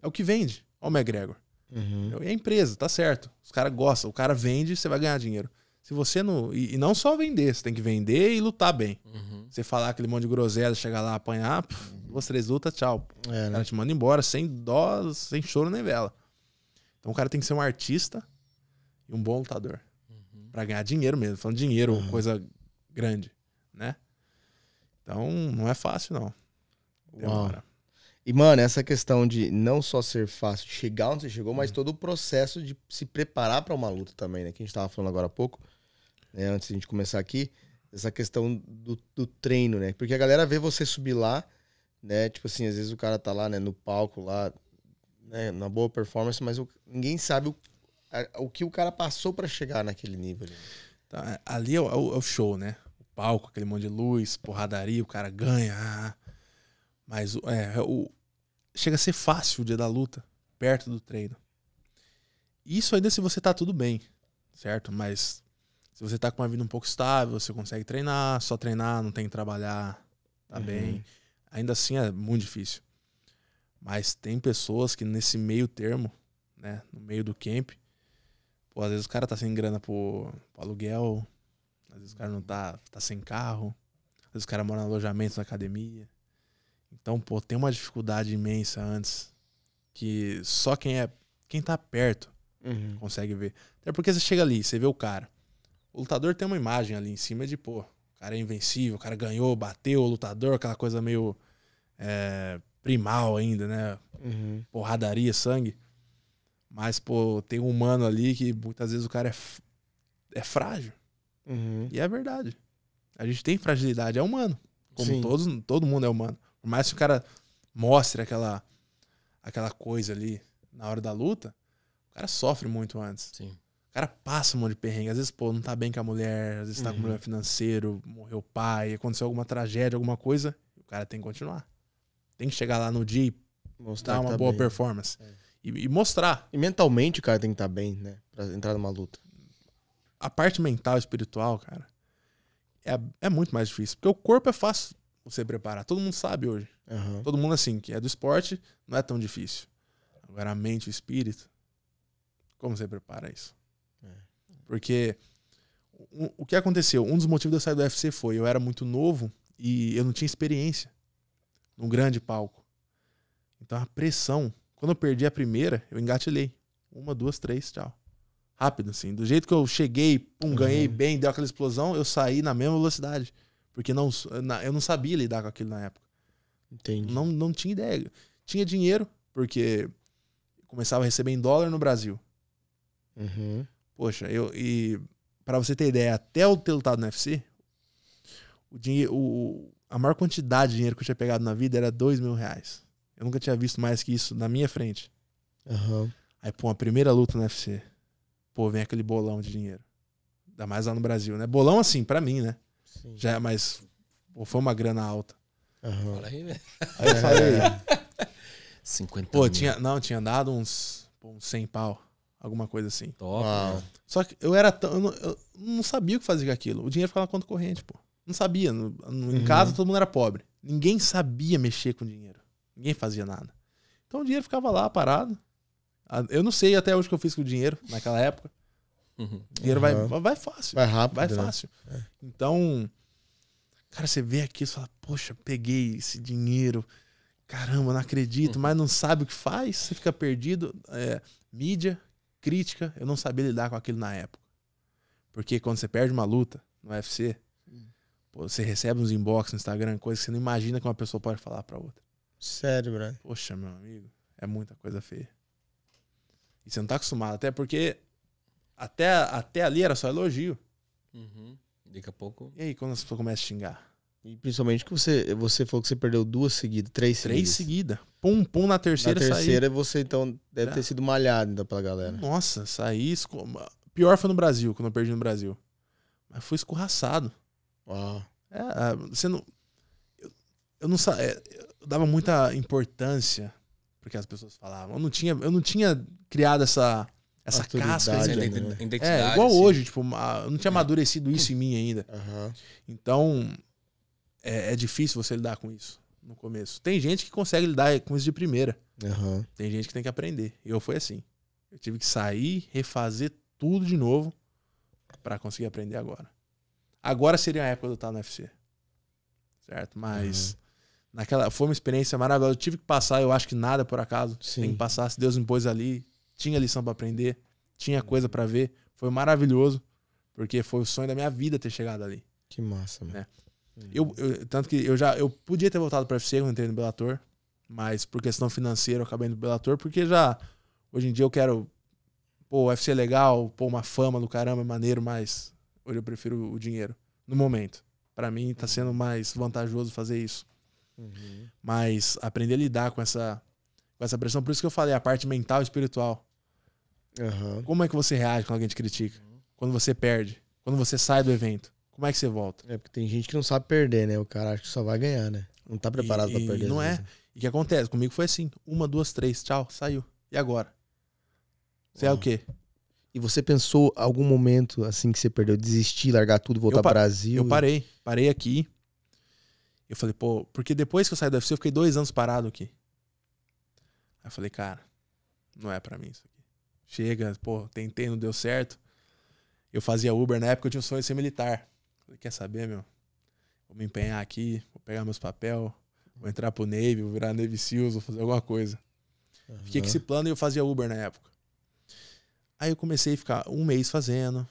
É o que vende. Olha o McGregor. Uhum. E a empresa, tá certo. Os caras gostam. O cara vende, você vai ganhar dinheiro. Se você não. E, não só vender, você tem que vender e lutar bem. Uhum. Você falar aquele monte de groselha, chegar lá, apanhar, pff, uhum. duas, três lutas, tchau. É, né? O cara te manda embora sem dó, sem choro nem vela. Então o cara tem que ser um artista e um bom lutador. Uhum. para ganhar dinheiro mesmo. Falando dinheiro, uhum. coisa grande né? Então, não é fácil, não. Demora. E, mano, essa questão de não só ser fácil chegar onde você chegou, mas uhum. todo o processo de se preparar para uma luta também, né? Que a gente tava falando agora há pouco, né? Antes de a gente começar aqui, essa questão do, do, treino, né? Porque a galera vê você subir lá, né? Tipo assim, às vezes o cara tá lá, né, no palco, lá, né, na boa performance, mas o, ninguém sabe o, a, o que o cara passou para chegar naquele nível ali. Tá, ali é o, é o é show, né? palco, aquele monte de luz, porradaria, o cara ganha. Ah, ah. Mas é, o, chega a ser fácil o dia da luta, perto do treino. Isso ainda se você tá tudo bem, certo? Mas se você tá com uma vida um pouco estável, você consegue treinar, só treinar, não tem que trabalhar, tá uhum. bem. Ainda assim é muito difícil. Mas tem pessoas que nesse meio termo, né, no meio do camp, pô, às vezes o cara tá sem grana pro, pro aluguel, às vezes o cara não tá, tá sem carro. Às vezes o cara mora em alojamento na academia. Então, pô, tem uma dificuldade imensa antes que só quem é quem tá perto uhum. consegue ver. Até porque você chega ali, você vê o cara. O lutador tem uma imagem ali em cima de, pô, o cara é invencível, o cara ganhou, bateu o lutador, aquela coisa meio é, primal ainda, né? Uhum. Porradaria, sangue. Mas, pô, tem um humano ali que muitas vezes o cara é, é frágil. Uhum. E é verdade. A gente tem fragilidade, é humano. Como todos, todo mundo é humano. Por mais que o cara mostre aquela, aquela coisa ali na hora da luta, o cara sofre muito antes. Sim. O cara passa um monte de perrengue. Às vezes, pô, não tá bem com a mulher, às vezes uhum. tá com uhum. problema financeiro, morreu o pai, aconteceu alguma tragédia, alguma coisa. O cara tem que continuar. Tem que chegar lá no dia e mostrar dar uma tá boa bem. performance. É. E, e, mostrar. E mentalmente o cara tem que estar tá bem, né? Pra entrar numa luta. A parte mental, espiritual, cara, é, é muito mais difícil. Porque o corpo é fácil você preparar. Todo mundo sabe hoje. Uhum. Todo mundo, assim, que é do esporte, não é tão difícil. Agora, a mente, o espírito, como você prepara isso? É. Porque o, o que aconteceu? Um dos motivos de eu sair do UFC foi eu era muito novo e eu não tinha experiência num grande palco. Então, a pressão. Quando eu perdi a primeira, eu engatilhei. Uma, duas, três, tchau rápido, assim. Do jeito que eu cheguei, pum, ganhei uhum. bem, deu aquela explosão, eu saí na mesma velocidade. Porque não, eu não sabia lidar com aquilo na época. Entendi. Não, não tinha ideia. Tinha dinheiro, porque começava a receber em dólar no Brasil. Uhum. Poxa, eu. E para você ter ideia, até eu ter lutado no UFC, o dinheiro, o, a maior quantidade de dinheiro que eu tinha pegado na vida era dois mil reais. Eu nunca tinha visto mais que isso na minha frente. Uhum. Aí, pô, a primeira luta no UFC pô, vem aquele bolão de dinheiro. Ainda mais lá no Brasil, né? Bolão assim, para mim, né? Sim. Já é mais. Pô, foi uma grana alta. Uhum. Fala aí, né? Aí eu falei. 50 é. pô, mil. Tinha, não, tinha dado uns, pô, uns 100 pau. Alguma coisa assim. Top. Né? Só que eu era tão. Eu não, eu não, sabia o que fazer com aquilo. O dinheiro ficava na conta corrente, pô. Não sabia. No, no, em uhum. casa todo mundo era pobre. Ninguém sabia mexer com dinheiro. Ninguém fazia nada. Então o dinheiro ficava lá parado. Eu não sei até hoje que eu fiz com o dinheiro naquela época. Uhum. O dinheiro uhum. vai, vai fácil. Vai rápido. Vai né? fácil. É. Então, cara, você vê aqui e fala, poxa, peguei esse dinheiro. Caramba, não acredito, uhum. mas não sabe o que faz, você fica perdido. É, mídia, crítica, eu não sabia lidar com aquilo na época. Porque quando você perde uma luta no UFC, pô, você recebe uns inbox no Instagram, coisa que você não imagina que uma pessoa pode falar pra outra. Sério, Brian? Poxa, meu amigo, é muita coisa feia. E você não tá acostumado, até porque até, até ali era só elogio. Uhum. Daqui a pouco. E aí, quando as pessoas começam a xingar? E principalmente que você, você falou que você perdeu duas seguidas, três Três seguidas. Pum, pum, na terceira Na terceira saí. você, então, deve é. ter ah. sido malhado ainda então, pra galera. Nossa, saí. Pior foi no Brasil, quando eu perdi no Brasil. Mas fui escorraçado. Uau. É, é, você não. Eu, eu não sabia. É, eu dava muita importância porque as pessoas falavam. Eu não tinha, eu não tinha criado essa, essa casca. Assim, né? né? É, Identidade. É, igual assim. hoje, tipo, eu não tinha é. amadurecido isso em mim ainda. Uhum. Então, é, é, difícil você lidar com isso no começo. Tem gente que consegue lidar com isso de primeira. Uhum. Tem gente que tem que aprender. Eu fui assim. Eu tive que sair, refazer tudo de novo para conseguir aprender agora. Agora seria a época de eu estar no UFC. Certo? Mas uhum naquela foi uma experiência maravilhosa. Eu tive que passar, eu acho que nada por acaso. Sim. Tem que passar, se Deus me pôs ali, tinha lição para aprender, tinha coisa para ver. Foi maravilhoso, porque foi o sonho da minha vida ter chegado ali. Que massa, mano. Né? Eu, eu, tanto que eu já eu podia ter voltado para UFC quando entrei no Bellator, mas por questão financeira eu acabei no Bellator, porque já hoje em dia eu quero pô, UFC é legal, pô, uma fama do caramba, é maneiro, mas hoje eu prefiro o dinheiro no momento. Para mim tá sendo mais vantajoso fazer isso. Uhum. Mas aprender a lidar com essa, com essa pressão, por isso que eu falei a parte mental e espiritual. Uhum. Como é que você reage quando alguém te critica? Uhum. Quando você perde? Quando você sai do evento? Como é que você volta? É, porque tem gente que não sabe perder, né? O cara acha que só vai ganhar, né? Não tá preparado e, pra perder. Não é. Né? E o que acontece? Comigo foi assim: uma, duas, três, tchau, saiu. E agora? Você é o quê? E você pensou algum momento assim que você perdeu, desistir, largar tudo, voltar para Brasil? Eu parei, parei aqui, eu falei, pô, porque depois que eu saí do UFC, eu fiquei dois anos parado aqui. Aí eu falei, cara, não é para mim isso aqui. Chega, pô, tentei, não deu certo. Eu fazia Uber na época, eu tinha um sonho de ser militar. falei, quer saber, meu? Vou me empenhar aqui, vou pegar meus papel, vou entrar pro Navy, vou virar Navy Seals, vou fazer alguma coisa. Uhum. Fiquei com esse plano e eu fazia Uber na época. Aí eu comecei a ficar um mês fazendo.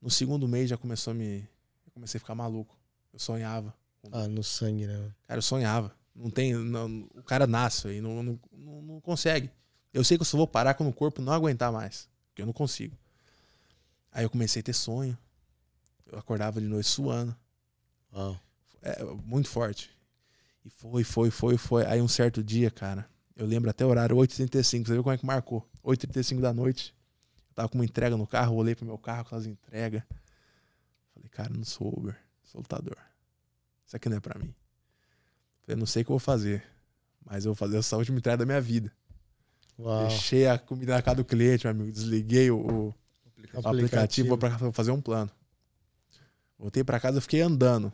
No segundo mês já começou a me. Eu comecei a ficar maluco. Eu sonhava. Ah, no sangue, né? Cara, eu sonhava. Não tem. Não, o cara nasce aí, não, não, não, consegue. Eu sei que eu só vou parar quando o corpo não aguentar mais. Porque eu não consigo. Aí eu comecei a ter sonho. Eu acordava de noite suando. Uau. É, muito forte. E foi, foi, foi, foi. Aí um certo dia, cara, eu lembro até o horário, 8h35. Você viu como é que marcou? 8h35 da noite. Eu tava com uma entrega no carro, olhei pro meu carro com as entregas. Falei, cara, não sou Uber, sou lutador. Isso aqui não é para mim. Eu não sei o que eu vou fazer, mas eu vou fazer essa última entrega da minha vida. Uau. Deixei a comida na casa do cliente, meu amigo. Desliguei o, o aplicativo, aplicativo vou pra fazer um plano. Voltei para casa, eu fiquei andando.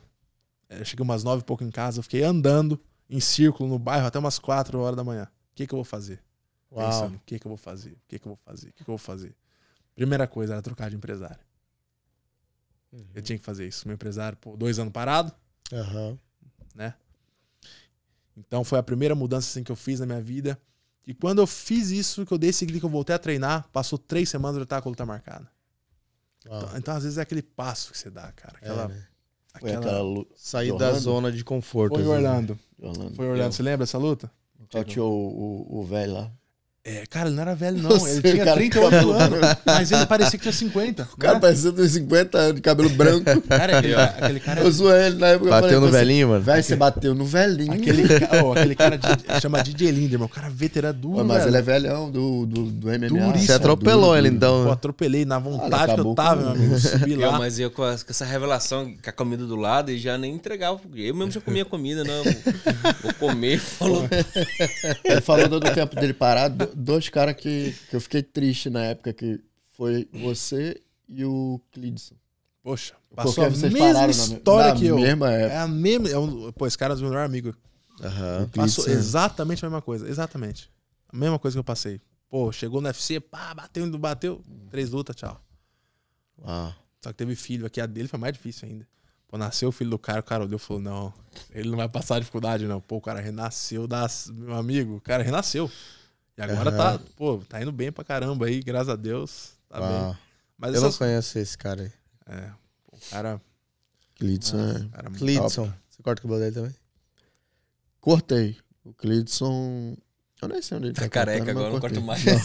É, eu cheguei umas nove e pouco em casa, eu fiquei andando em círculo no bairro até umas quatro horas da manhã. O que, que eu vou fazer? Uau. Pensando, o que, que eu vou fazer? O que, que eu vou fazer? O que, que eu vou fazer? Primeira coisa era trocar de empresário. Uhum. Eu tinha que fazer isso. Meu empresário, pô, dois anos parado, Uhum. Né? Então foi a primeira mudança assim, que eu fiz na minha vida. E quando eu fiz isso, que eu dei esse clique, eu voltei a treinar, passou três semanas eu tava tá com a luta marcada. Ah. Então, então, às vezes é aquele passo que você dá, cara. É, aquela. É, né? aquela... aquela Sair da zona de conforto. Foi assim. Orlando. Orlando. Foi Orlando. Eu... Você lembra essa luta? Tati o, o, o velho lá. É, cara, ele não era velho, não. Ele tinha cara, 38 anos, mas ele parecia que tinha 50. O cara né? parecia dos 50 anos, de cabelo branco. Cara, aquele, aquele cara. Eu zoei ele na época. Bateu falei, no velhinho, mano. Velho, você bateu no velhinho. Aquele, ó, aquele cara de, chama DJ Linder, mano. O cara veterano duro. mas velho. ele é velhão do, do, do MMA. Duríssimo, você atropelou duro, ele, então. Eu né? atropelei na vontade ah, que eu tava, meu amigo. Subi lá. Eu, mas eu com, essa revelação com a comida do lado e já nem entregava. Eu mesmo já comia comida, não. Né? Vou comer, falou. Ele falou do tempo dele parado dois caras que, que eu fiquei triste na época, que foi você e o Clidson. Poxa, passou a mesma história na, que eu. Mesma época. É a mesma. É um, pô, esse cara é o meu melhor amigo. Uhum, passou exatamente a mesma coisa. Exatamente. A mesma coisa que eu passei. Pô, chegou no UFC, pá, bateu, bateu. Três lutas, tchau. Uau. Só que teve filho aqui, a dele foi mais difícil ainda. Pô, nasceu o filho do cara, o cara olhou e falou: não, ele não vai passar dificuldade, não. Pô, o cara renasceu das. Meu amigo, o cara renasceu. E agora uhum. tá, pô, tá indo bem pra caramba aí, graças a Deus. Tá Uau. bem. Mas Eu essas... não conheço esse cara aí. É, O cara. Clidson, é. é Clidson. Você corta o cabelo dele também? Cortei. O Clidson. Eu nem sei onde ele tá. Tá careca cortando, agora, não corto mais. Não.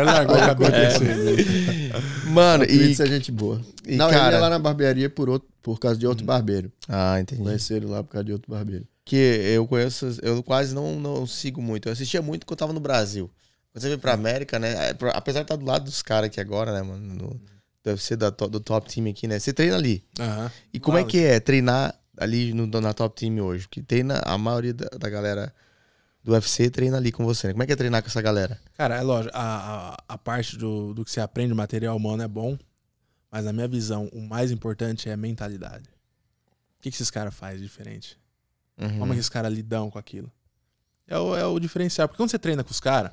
largou agora cabelo é. Mano, e. Isso é gente boa. E não, cara... ele ia lá na barbearia por, outro, por causa de outro hum. barbeiro. Ah, entendi. Conheceram lá por causa de outro barbeiro que eu conheço, eu quase não, não sigo muito. Eu assistia muito quando eu tava no Brasil. Quando você veio pra América, né? É, apesar de estar tá do lado dos caras aqui agora, né, mano? No, deve ser da, do top team aqui, né? Você treina ali. Uhum. E como é que é treinar ali no, na top team hoje? Que treina a maioria da, da, galera do UFC treina ali com você, né? Como é que é treinar com essa galera? Cara, é lógico, a, a, a parte do, do que você aprende, material humano é bom, mas na minha visão, o mais importante é a mentalidade. O que, que esses caras fazem diferente? Uhum. Como é caras lidam com aquilo? É o, é o diferencial. Porque quando você treina com os caras,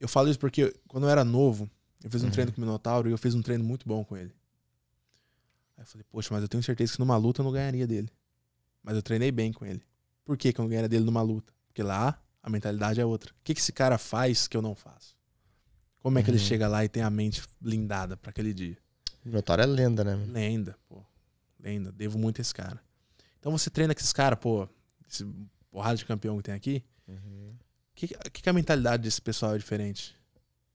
eu falo isso porque quando eu era novo, eu fiz um uhum. treino com o Minotauro e eu fiz um treino muito bom com ele. Aí eu falei, poxa, mas eu tenho certeza que numa luta eu não ganharia dele. Mas eu treinei bem com ele. Por que, que eu não ganharia dele numa luta? Porque lá a mentalidade é outra. O que, que esse cara faz que eu não faço? Como é que uhum. ele chega lá e tem a mente blindada para aquele dia? O Minotauro é lenda, né? Lenda, pô. Lenda. Devo muito a esse cara. Então você treina com esses caras, pô, esse porrada de campeão que tem aqui. Uhum. Que, que, que a mentalidade desse pessoal é diferente?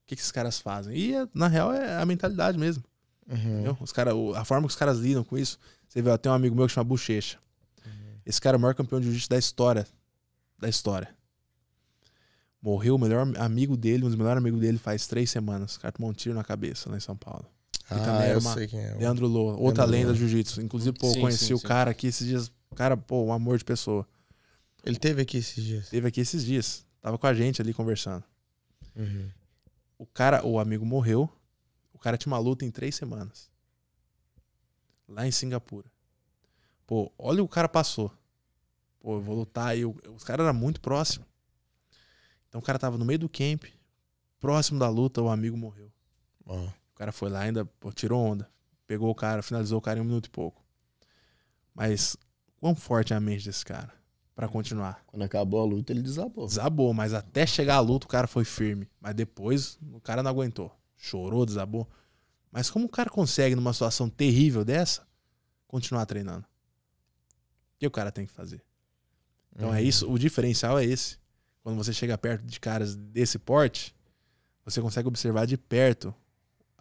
O que, que esses caras fazem? E na real é a mentalidade mesmo. Uhum. Os cara, a forma que os caras lidam com isso. Você vê, eu tem um amigo meu que chama Bochecha. Uhum. Esse cara é o maior campeão de jiu-jitsu da história. Da história. Morreu o melhor amigo dele, um dos melhores amigos dele faz três semanas. O cara tomou um tiro na cabeça lá em São Paulo. Que ah, também sei uma... É. Leandro Lô, outra Leandro lenda do jiu-jitsu. Inclusive, pô, sim, conheci sim, o sim. cara aqui esses dias. Cara, pô, um amor de pessoa. Ele teve aqui esses dias? Teve aqui esses dias. Tava com a gente ali conversando. Uhum. O cara, o amigo morreu. O cara tinha uma luta em três semanas. Lá em Singapura. Pô, olha o cara passou. Pô, eu vou lutar. aí. os caras eram muito próximos. Então o cara tava no meio do camp, próximo da luta, o amigo morreu. Oh. O cara foi lá ainda, pô, tirou onda. Pegou o cara, finalizou o cara em um minuto e pouco. Mas quão forte é a mente desse cara para continuar? Quando acabou a luta, ele desabou. Desabou, mas até chegar a luta o cara foi firme. Mas depois o cara não aguentou. Chorou, desabou. Mas como o cara consegue, numa situação terrível dessa, continuar treinando? O que o cara tem que fazer? Então é uhum. é isso, o diferencial é esse. Quando você chega perto de caras desse porte, você consegue observar de perto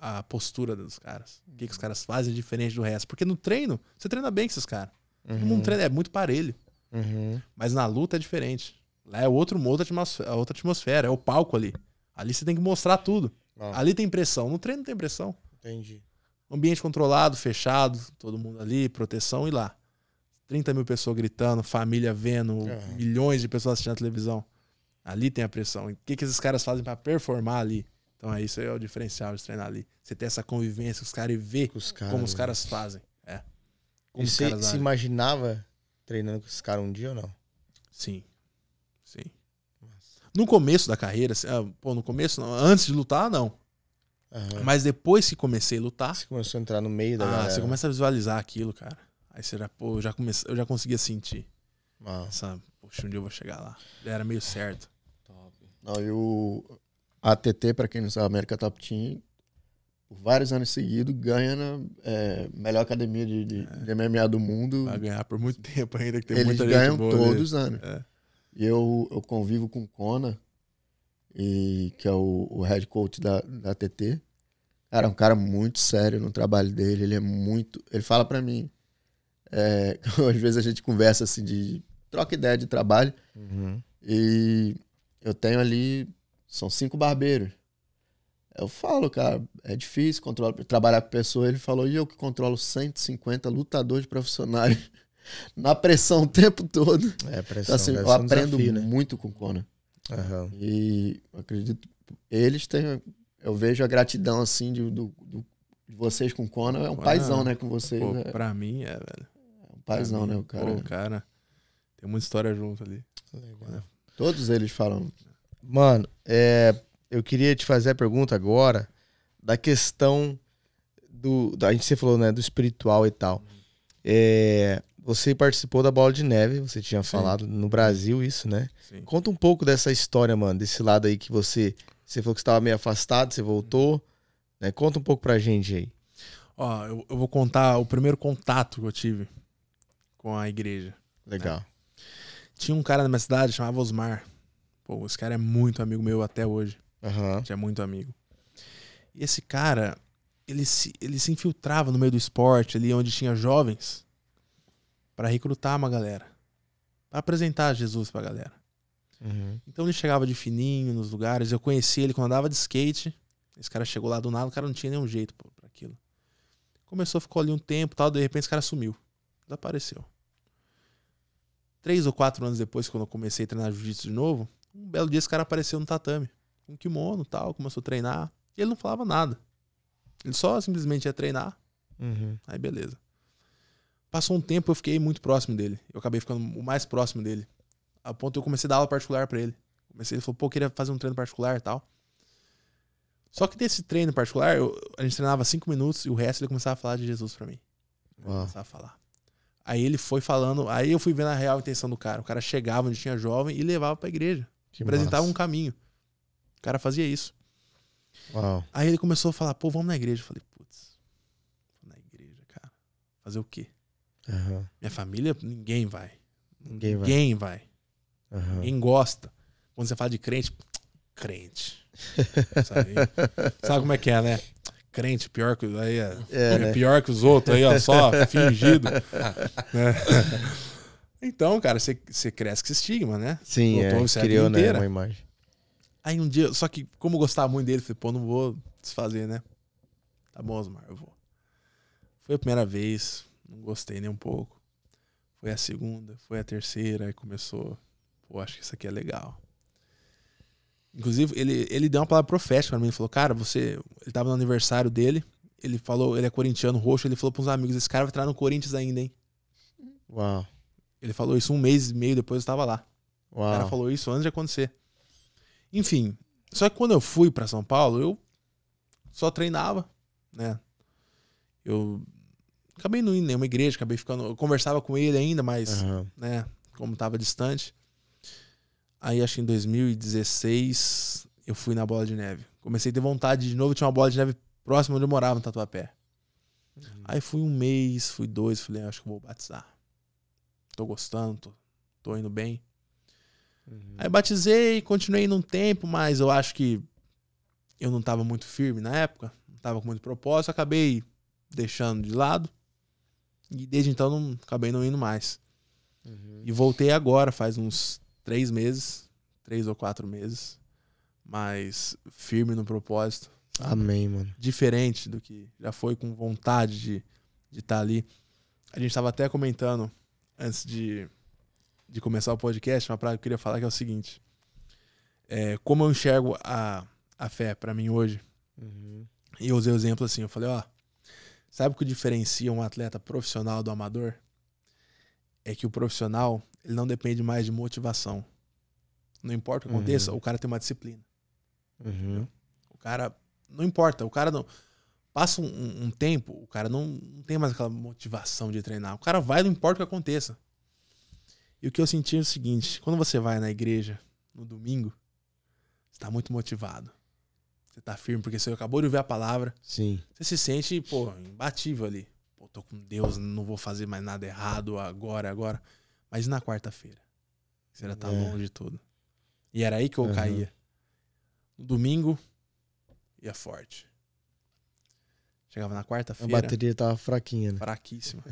a postura dos caras. O que, que os uhum. caras fazem diferente do resto. Porque no treino, você treina bem com esses caras. Uhum. Todo mundo uhum. treina, é muito parelho. Uhum. Mas na luta é diferente. Lá é outro modo, é outra atmosfera, é o palco ali. Ali você tem que mostrar tudo. Ah. Ali tem pressão. No treino não tem pressão. Entendi. Ambiente controlado, fechado, todo mundo ali, proteção e lá. 30 mil pessoas gritando, família vendo, uhum. milhões de pessoas assistindo a televisão. Ali tem a pressão. o que, que esses caras fazem para performar ali? Então é isso é o diferencial de treinar ali. Você ter essa convivência, os caras e ver os como os né? caras fazem. É. Como e você se imaginava treinando com esses caras um dia ou não? Sim. Sim. Nossa. No começo da carreira, assim, pô, no começo, não, antes de lutar, não. Uhum. Mas depois que comecei a lutar. Você começou a entrar no meio da ah, galera. Você começa a visualizar aquilo, cara. Aí você já, pô, eu já, comecei eu já conseguia sentir. Ah. Poxa, um dia eu vou chegar lá. Era meio certo. Top. Não, eu, a ATT, para quem não sabe, América Top Team, por vários anos seguidos, ganha na é, melhor academia de, de, é. de, MMA do mundo. Vai ganhar por muito tempo ainda, que tem Eles muita ganham todos os anos. É. E eu, eu convivo com o Kona, e, que é o, o head coach da, da TT. Cara, é um cara muito sério no trabalho dele. Ele é muito. Ele fala para mim. É, às vezes a gente conversa assim de troca ideia de trabalho. Uhum. E eu tenho ali são cinco barbeiros. Eu falo, cara, é difícil controlar, trabalhar com pessoa. Ele falou, e eu que controlo 150 lutadores profissionais na pressão o tempo todo. É, pressão. Então, assim, eu aprendo desafio, né? muito né? com o Conan. Uhum. E acredito, eles têm, eu vejo a gratidão, assim, de, do, do, de vocês com o Conan. É um Uau. paizão, né, com vocês. Pô, é. Pra mim, é, velho. É um paizão, né, o cara. Pô, o cara tem uma história junto ali. Legal. Todos eles falam Mano, é, eu queria te fazer a pergunta agora da questão do. Da, a gente você falou, né? Do espiritual e tal. É, você participou da Bola de Neve, você tinha Sim. falado no Brasil isso, né? Sim. Conta um pouco dessa história, mano, desse lado aí que você. Você falou que estava meio afastado, você voltou. Né? Conta um pouco pra gente aí. Ó, eu, eu, vou contar o primeiro contato que eu tive com a igreja. Né? Legal. Né? Tinha um cara na minha cidade, chamava Osmar. Pô, esse cara é muito amigo meu até hoje. Uhum. Já é muito amigo. E esse cara, ele se, ele se infiltrava no meio do esporte, ali onde tinha jovens, para recrutar uma galera. Pra apresentar Jesus pra galera. Uhum. Então ele chegava de fininho nos lugares. Eu conheci ele quando andava de skate. Esse cara chegou lá do nada, o cara não tinha nenhum jeito para pra aquilo. Começou, ficou ali um tempo tal, de repente esse cara sumiu. Desapareceu. Três ou quatro anos depois, quando eu comecei a treinar jiu-jitsu de novo, um belo dia esse cara apareceu no tatame, com kimono tal, começou a treinar. E ele não falava nada. Ele só simplesmente ia treinar. Uhum. Aí beleza. Passou um tempo, eu fiquei muito próximo dele. Eu acabei ficando o mais próximo dele. A ponto eu comecei a dar aula particular para ele. Comecei, ele falou, pô, eu queria fazer um treino particular e tal. Só que desse treino particular, eu, a gente treinava cinco minutos e o resto ele começava a falar de Jesus para mim. Começava a falar. Aí ele foi falando, aí eu fui vendo a real intenção do cara. O cara chegava onde tinha jovem e levava pra igreja. Que apresentava massa. um caminho. O cara fazia isso. Uau. Aí ele começou a falar, pô, vamos na igreja. Eu falei, putz, na igreja, cara. Fazer o quê? Uhum. Minha família, ninguém vai. Ninguém vai. Ninguém, vai. Uhum. ninguém gosta. Quando você fala de crente, crente. Sabe? Sabe como é que é, né? crente pior que aí é, é né? pior né? que os outros aí ó só fingido né? Então, cara, você, você cresce com esse estigma, né? Sim, Botou é, criou né, uma imagem. Aí um dia, só que como eu gostava muito dele, falei, pô, não vou desfazer, né? Tá bom, Osmar, eu vou. Foi a primeira vez, não gostei nem um pouco. Foi a segunda, foi a terceira, aí começou, pô, acho que isso aqui é legal. Inclusive, ele, ele deu uma palavra profética pra mim, ele falou, cara, você... Ele tava no aniversário dele, ele falou, ele é corintiano roxo, ele falou pros amigos, esse cara vai entrar no Corinthians ainda, hein? Uau. Ele falou isso um mês e meio depois eu estava lá. Uau. O cara falou isso antes de acontecer. Enfim, só que quando eu fui para São Paulo, eu só treinava, né? Eu acabei não indo em nenhuma igreja, acabei ficando. Eu conversava com ele ainda, mas, uhum. né, como estava distante. Aí acho que em 2016 eu fui na bola de neve. Comecei a ter vontade de novo, tinha uma bola de neve próxima onde eu morava, no Tatuapé. Uhum. Aí fui um mês, fui dois, falei, ah, acho que vou batizar tô gostando, tô, tô indo bem. Uhum. Aí batizei, continuei num tempo, mas eu acho que eu não tava muito firme na época, não tava com muito propósito, acabei deixando de lado. E desde então não, acabei não indo mais. Uhum. E voltei agora, faz uns três meses, três ou quatro meses, mas firme no propósito. Amém, mano. Diferente do que já foi, com vontade de estar de tá ali. A gente estava até comentando antes de, de começar o podcast, uma parada que eu queria falar que é o seguinte. É, como eu enxergo a, a fé para mim hoje, uhum. e eu usei o exemplo assim, eu falei, ó, sabe o que diferencia um atleta profissional do amador? É que o profissional, ele não depende mais de motivação. Não importa o que aconteça, uhum. o cara tem uma disciplina. Uhum. O cara, não importa, o cara não... Passa um, um, tempo, o cara não, não tem mais aquela motivação de treinar. O cara vai, não importa o que aconteça. E o que eu senti é o seguinte: quando você vai na igreja no domingo, você tá muito motivado. Você tá firme, porque você acabou de ouvir a palavra. Sim. Você se sente, pô, imbatível ali. Pô, tô com Deus, não vou fazer mais nada errado agora, agora. Mas e na quarta-feira? Você já tá é. longe de tudo. E era aí que eu uhum. caía. No domingo, ia forte. Chegava na quarta-feira. A bateria tava fraquinha, né? Fraquíssima.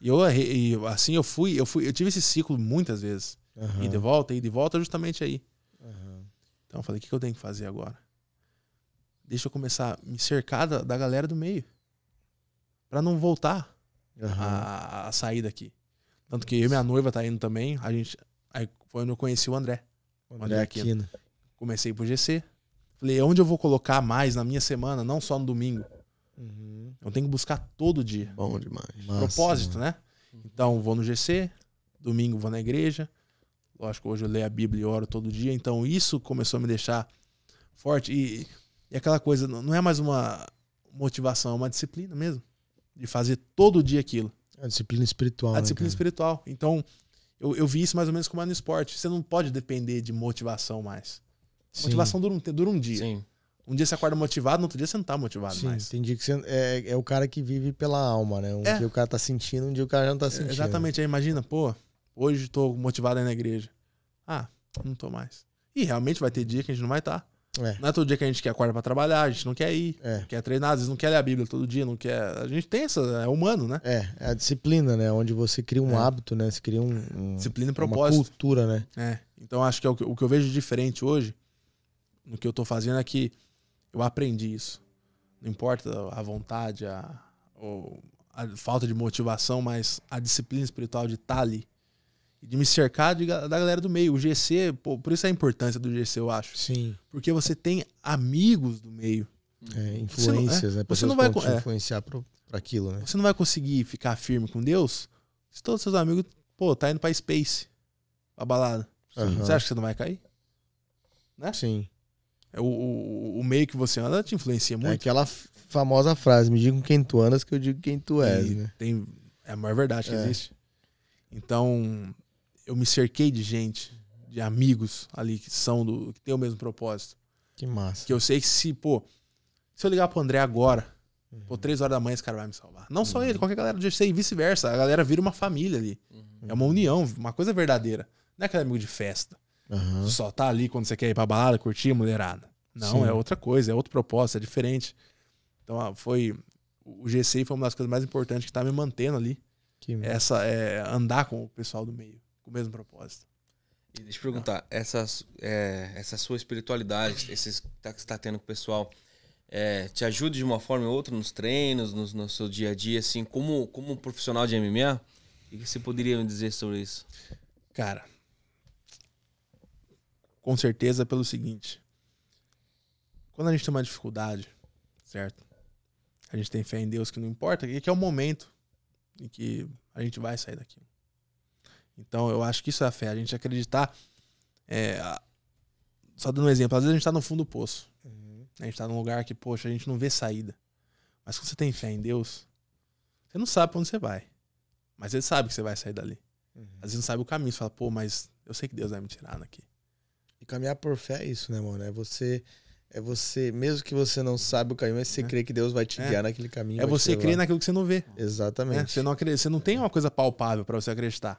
e eu e assim eu fui, eu fui, eu tive esse ciclo muitas vezes. Uhum. E de volta, e de volta justamente aí. Uhum. Então eu falei, o que, que eu tenho que fazer agora? Deixa eu começar a me cercar da, da galera do meio. para não voltar uhum. a, a sair daqui. Tanto que eu e minha noiva tá indo também. A gente, aí foi onde eu conheci o André. O André, André Aquino. Aquino. Comecei pro GC. Falei, onde eu vou colocar mais na minha semana, não só no domingo? Uhum. Eu tenho que buscar todo dia. Bom demais. Propósito, né? Então, vou no GC, domingo vou na igreja. Lógico, hoje eu leio a Bíblia e oro todo dia. Então, isso começou a me deixar forte. E, e aquela coisa, não é mais uma motivação, é uma disciplina mesmo. De fazer todo dia aquilo. É a disciplina espiritual. A né, disciplina cara? espiritual. Então, eu, eu, vi isso mais ou menos como é no esporte. Você não pode depender de motivação mais. Sim. Motivação dura um, dura um dia. Sim. Um dia você acorda motivado, no outro dia você não tá motivado Sim, mais. Entendi que você é, é o cara que vive pela alma, né? Um é. dia o cara tá sentindo, um dia o cara já não tá é, sentindo. É, exatamente. Aí imagina, pô, hoje tô motivado aí na igreja. Ah, não tô mais. E realmente vai ter dia que a gente não vai estar. Tá. É. Não é todo dia que a gente quer acordar para trabalhar, a gente não quer ir, é. quer treinar, às vezes não quer ler a Bíblia todo dia, não quer. A gente tem essa, é humano, né? É, é a disciplina, né? Onde você cria um é. hábito, né? Você cria um, um disciplina e propósito. uma cultura, né? É. Então acho que é o, que eu vejo diferente hoje no que eu tô fazendo é que eu aprendi isso. Não importa a vontade, a, ou a falta de motivação, mas a disciplina espiritual de estar tá ali. De me cercar de, da galera do meio. O GC, pô, por isso é a importância do GC, eu acho. Sim. Porque você tem amigos do meio. É, influências, é, né? Você não vai, é, você não vai influenciar para aquilo, né? Você não vai conseguir ficar firme com Deus se todos seus amigos, pô, tá indo pra Space, a balada. Uhum. Você acha que você não vai cair? Né? Sim o, o, meio que você anda te influencia é muito. É aquela famosa frase, me diga com quem tu andas que eu digo quem tu és, né? Tem, é a maior verdade que é. existe. Então, eu me cerquei de gente, de amigos ali que são do que tem o mesmo propósito. Que massa. Que eu sei que se, pô, se eu ligar pro André agora, uhum. pô, três horas da manhã esse cara vai me salvar. Não uhum. só ele, qualquer galera do GC e vice-versa. A galera vira uma família ali. Uhum. É uma união, uma coisa verdadeira. Não é aquele é amigo de festa. Uhum. Só tá ali quando você quer ir pra balada, curtir, mulherada. Não, Sim. é outra coisa, é outro propósito, é diferente. Então ah, foi. O GCI foi uma das coisas mais importantes que tá me mantendo ali. Que essa é andar com o pessoal do meio, com o mesmo propósito. E deixa eu perguntar, essa, é, essa sua espiritualidade, esse tá, que você tá tendo com o pessoal, é, te ajuda de uma forma ou outra nos treinos, no, no seu dia a dia, assim, como, como um profissional de MMA? O que você poderia me dizer sobre isso? Cara, com certeza pelo seguinte: quando a gente tem uma dificuldade, certo? A gente tem fé em Deus que não importa, e que é o momento em que a gente vai sair daqui. Então eu acho que isso é a fé, a gente acreditar. É, só dando um exemplo, às vezes a gente está no fundo do poço. Uhum. A gente está num lugar que, poxa, a gente não vê saída. Mas quando você tem fé em Deus, você não sabe pra onde você vai. Mas você sabe que você vai sair dali. Uhum. Às vezes não sabe o caminho, você fala, pô, mas eu sei que Deus vai me tirar daqui caminhar por fé é isso, né, mano? É você. É você, mesmo que você não saiba o caminho, mas você é. crê que Deus vai te é. guiar é. naquele caminho. É você crer naquilo que você não vê. Exatamente. É. Você, não acredita, você não tem uma coisa palpável para você acreditar.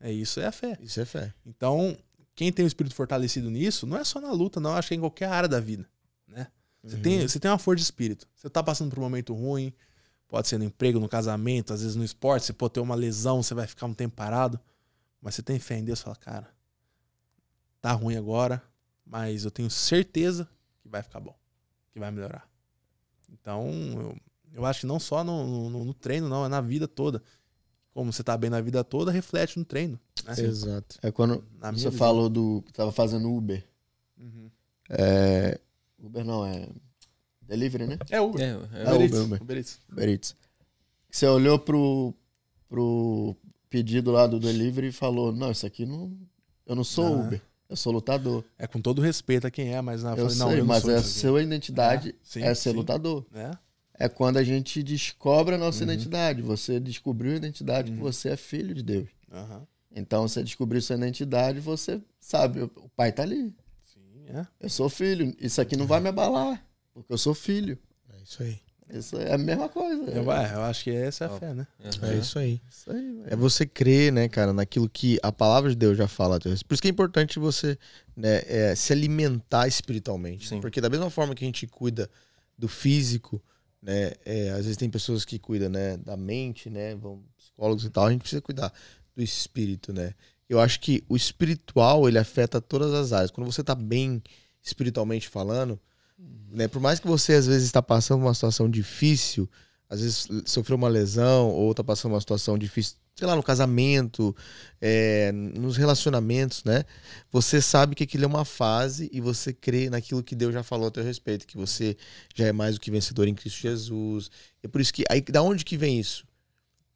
É isso, é a fé. Isso é fé. Então, quem tem o espírito fortalecido nisso, não é só na luta, não. Eu acho que é em qualquer área da vida, né? Você, uhum. tem, você tem uma força de espírito. Você tá passando por um momento ruim, pode ser no emprego, no casamento, às vezes no esporte, você pode ter uma lesão, você vai ficar um tempo parado, mas você tem fé em Deus, fala, cara, Tá ruim agora, mas eu tenho certeza que vai ficar bom, que vai melhorar. Então, eu, eu acho que não só no, no, no treino, não, é na vida toda. Como você tá bem na vida toda, reflete no treino. Né? Exato. É quando na você falou do. Tava fazendo Uber. Uhum. É, Uber não, é. Delivery, né? É Uber. É, é, é Uber, Uber, Uber. Uber, Uber Eats. Você olhou pro, pro pedido lá do delivery e falou: Não, isso aqui não. Eu não sou ah. Uber. Eu sou lutador. É com todo respeito a quem é, mas na eu falei, sei, não, mas é a sua identidade é, sim, é ser sim. lutador. É. é. quando a gente descobre a nossa uhum. identidade. Você descobriu a identidade uhum. que você é filho de Deus. Uhum. Então você descobriu sua identidade, você sabe, o pai tá ali. Sim, é. Eu sou filho. Isso aqui não vai me abalar, porque eu sou filho. É isso aí. Isso é a mesma coisa. Eu, ah, eu acho que essa é a fé, né? Uhum. É isso aí. Isso aí é você crer, né, cara, naquilo que a palavra de Deus já fala. Por isso que é importante você né, é, se alimentar espiritualmente. Né? Sim. Porque da mesma forma que a gente cuida do físico, né, é, às vezes tem pessoas que cuidam né, da mente, né, vão psicólogos e tal, a gente precisa cuidar do espírito, né? Eu acho que o espiritual, ele afeta todas as áreas. Quando você tá bem espiritualmente falando, né? Por mais que você às vezes está passando uma situação difícil, às vezes sofreu uma lesão ou está passando uma situação difícil, sei lá, no casamento, é, nos relacionamentos, né? Você sabe que aquilo é uma fase e você crê naquilo que Deus já falou a teu respeito, que você já é mais do que vencedor em Cristo Jesus. É por isso que aí da onde que vem isso?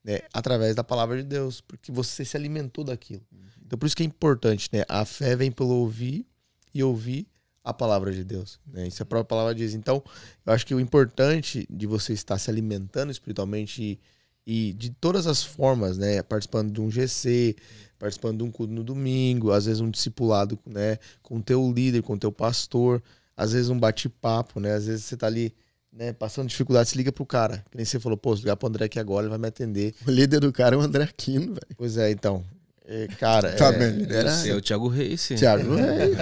É, através da palavra de Deus, porque você se alimentou daquilo. Uhum. Então por isso que é importante, né? A fé vem pelo ouvir e ouvir a palavra de Deus. Né? Isso a própria palavra diz. Então, eu acho que o importante de você estar se alimentando espiritualmente e, e de todas as formas, né? Participando de um GC, participando de um culto no domingo, às vezes um discipulado, né? Com teu líder, com teu pastor, às vezes um bate-papo, né? Às vezes você tá ali né, passando dificuldade, se liga pro cara. Que nem você falou, pô, se ligar pro André aqui agora, ele vai me atender. O líder do cara é o André Aquino, velho. Pois é, então. É, cara, tá é, bem. Era... Esse é o Thiago Reis. sim Thiago Reis.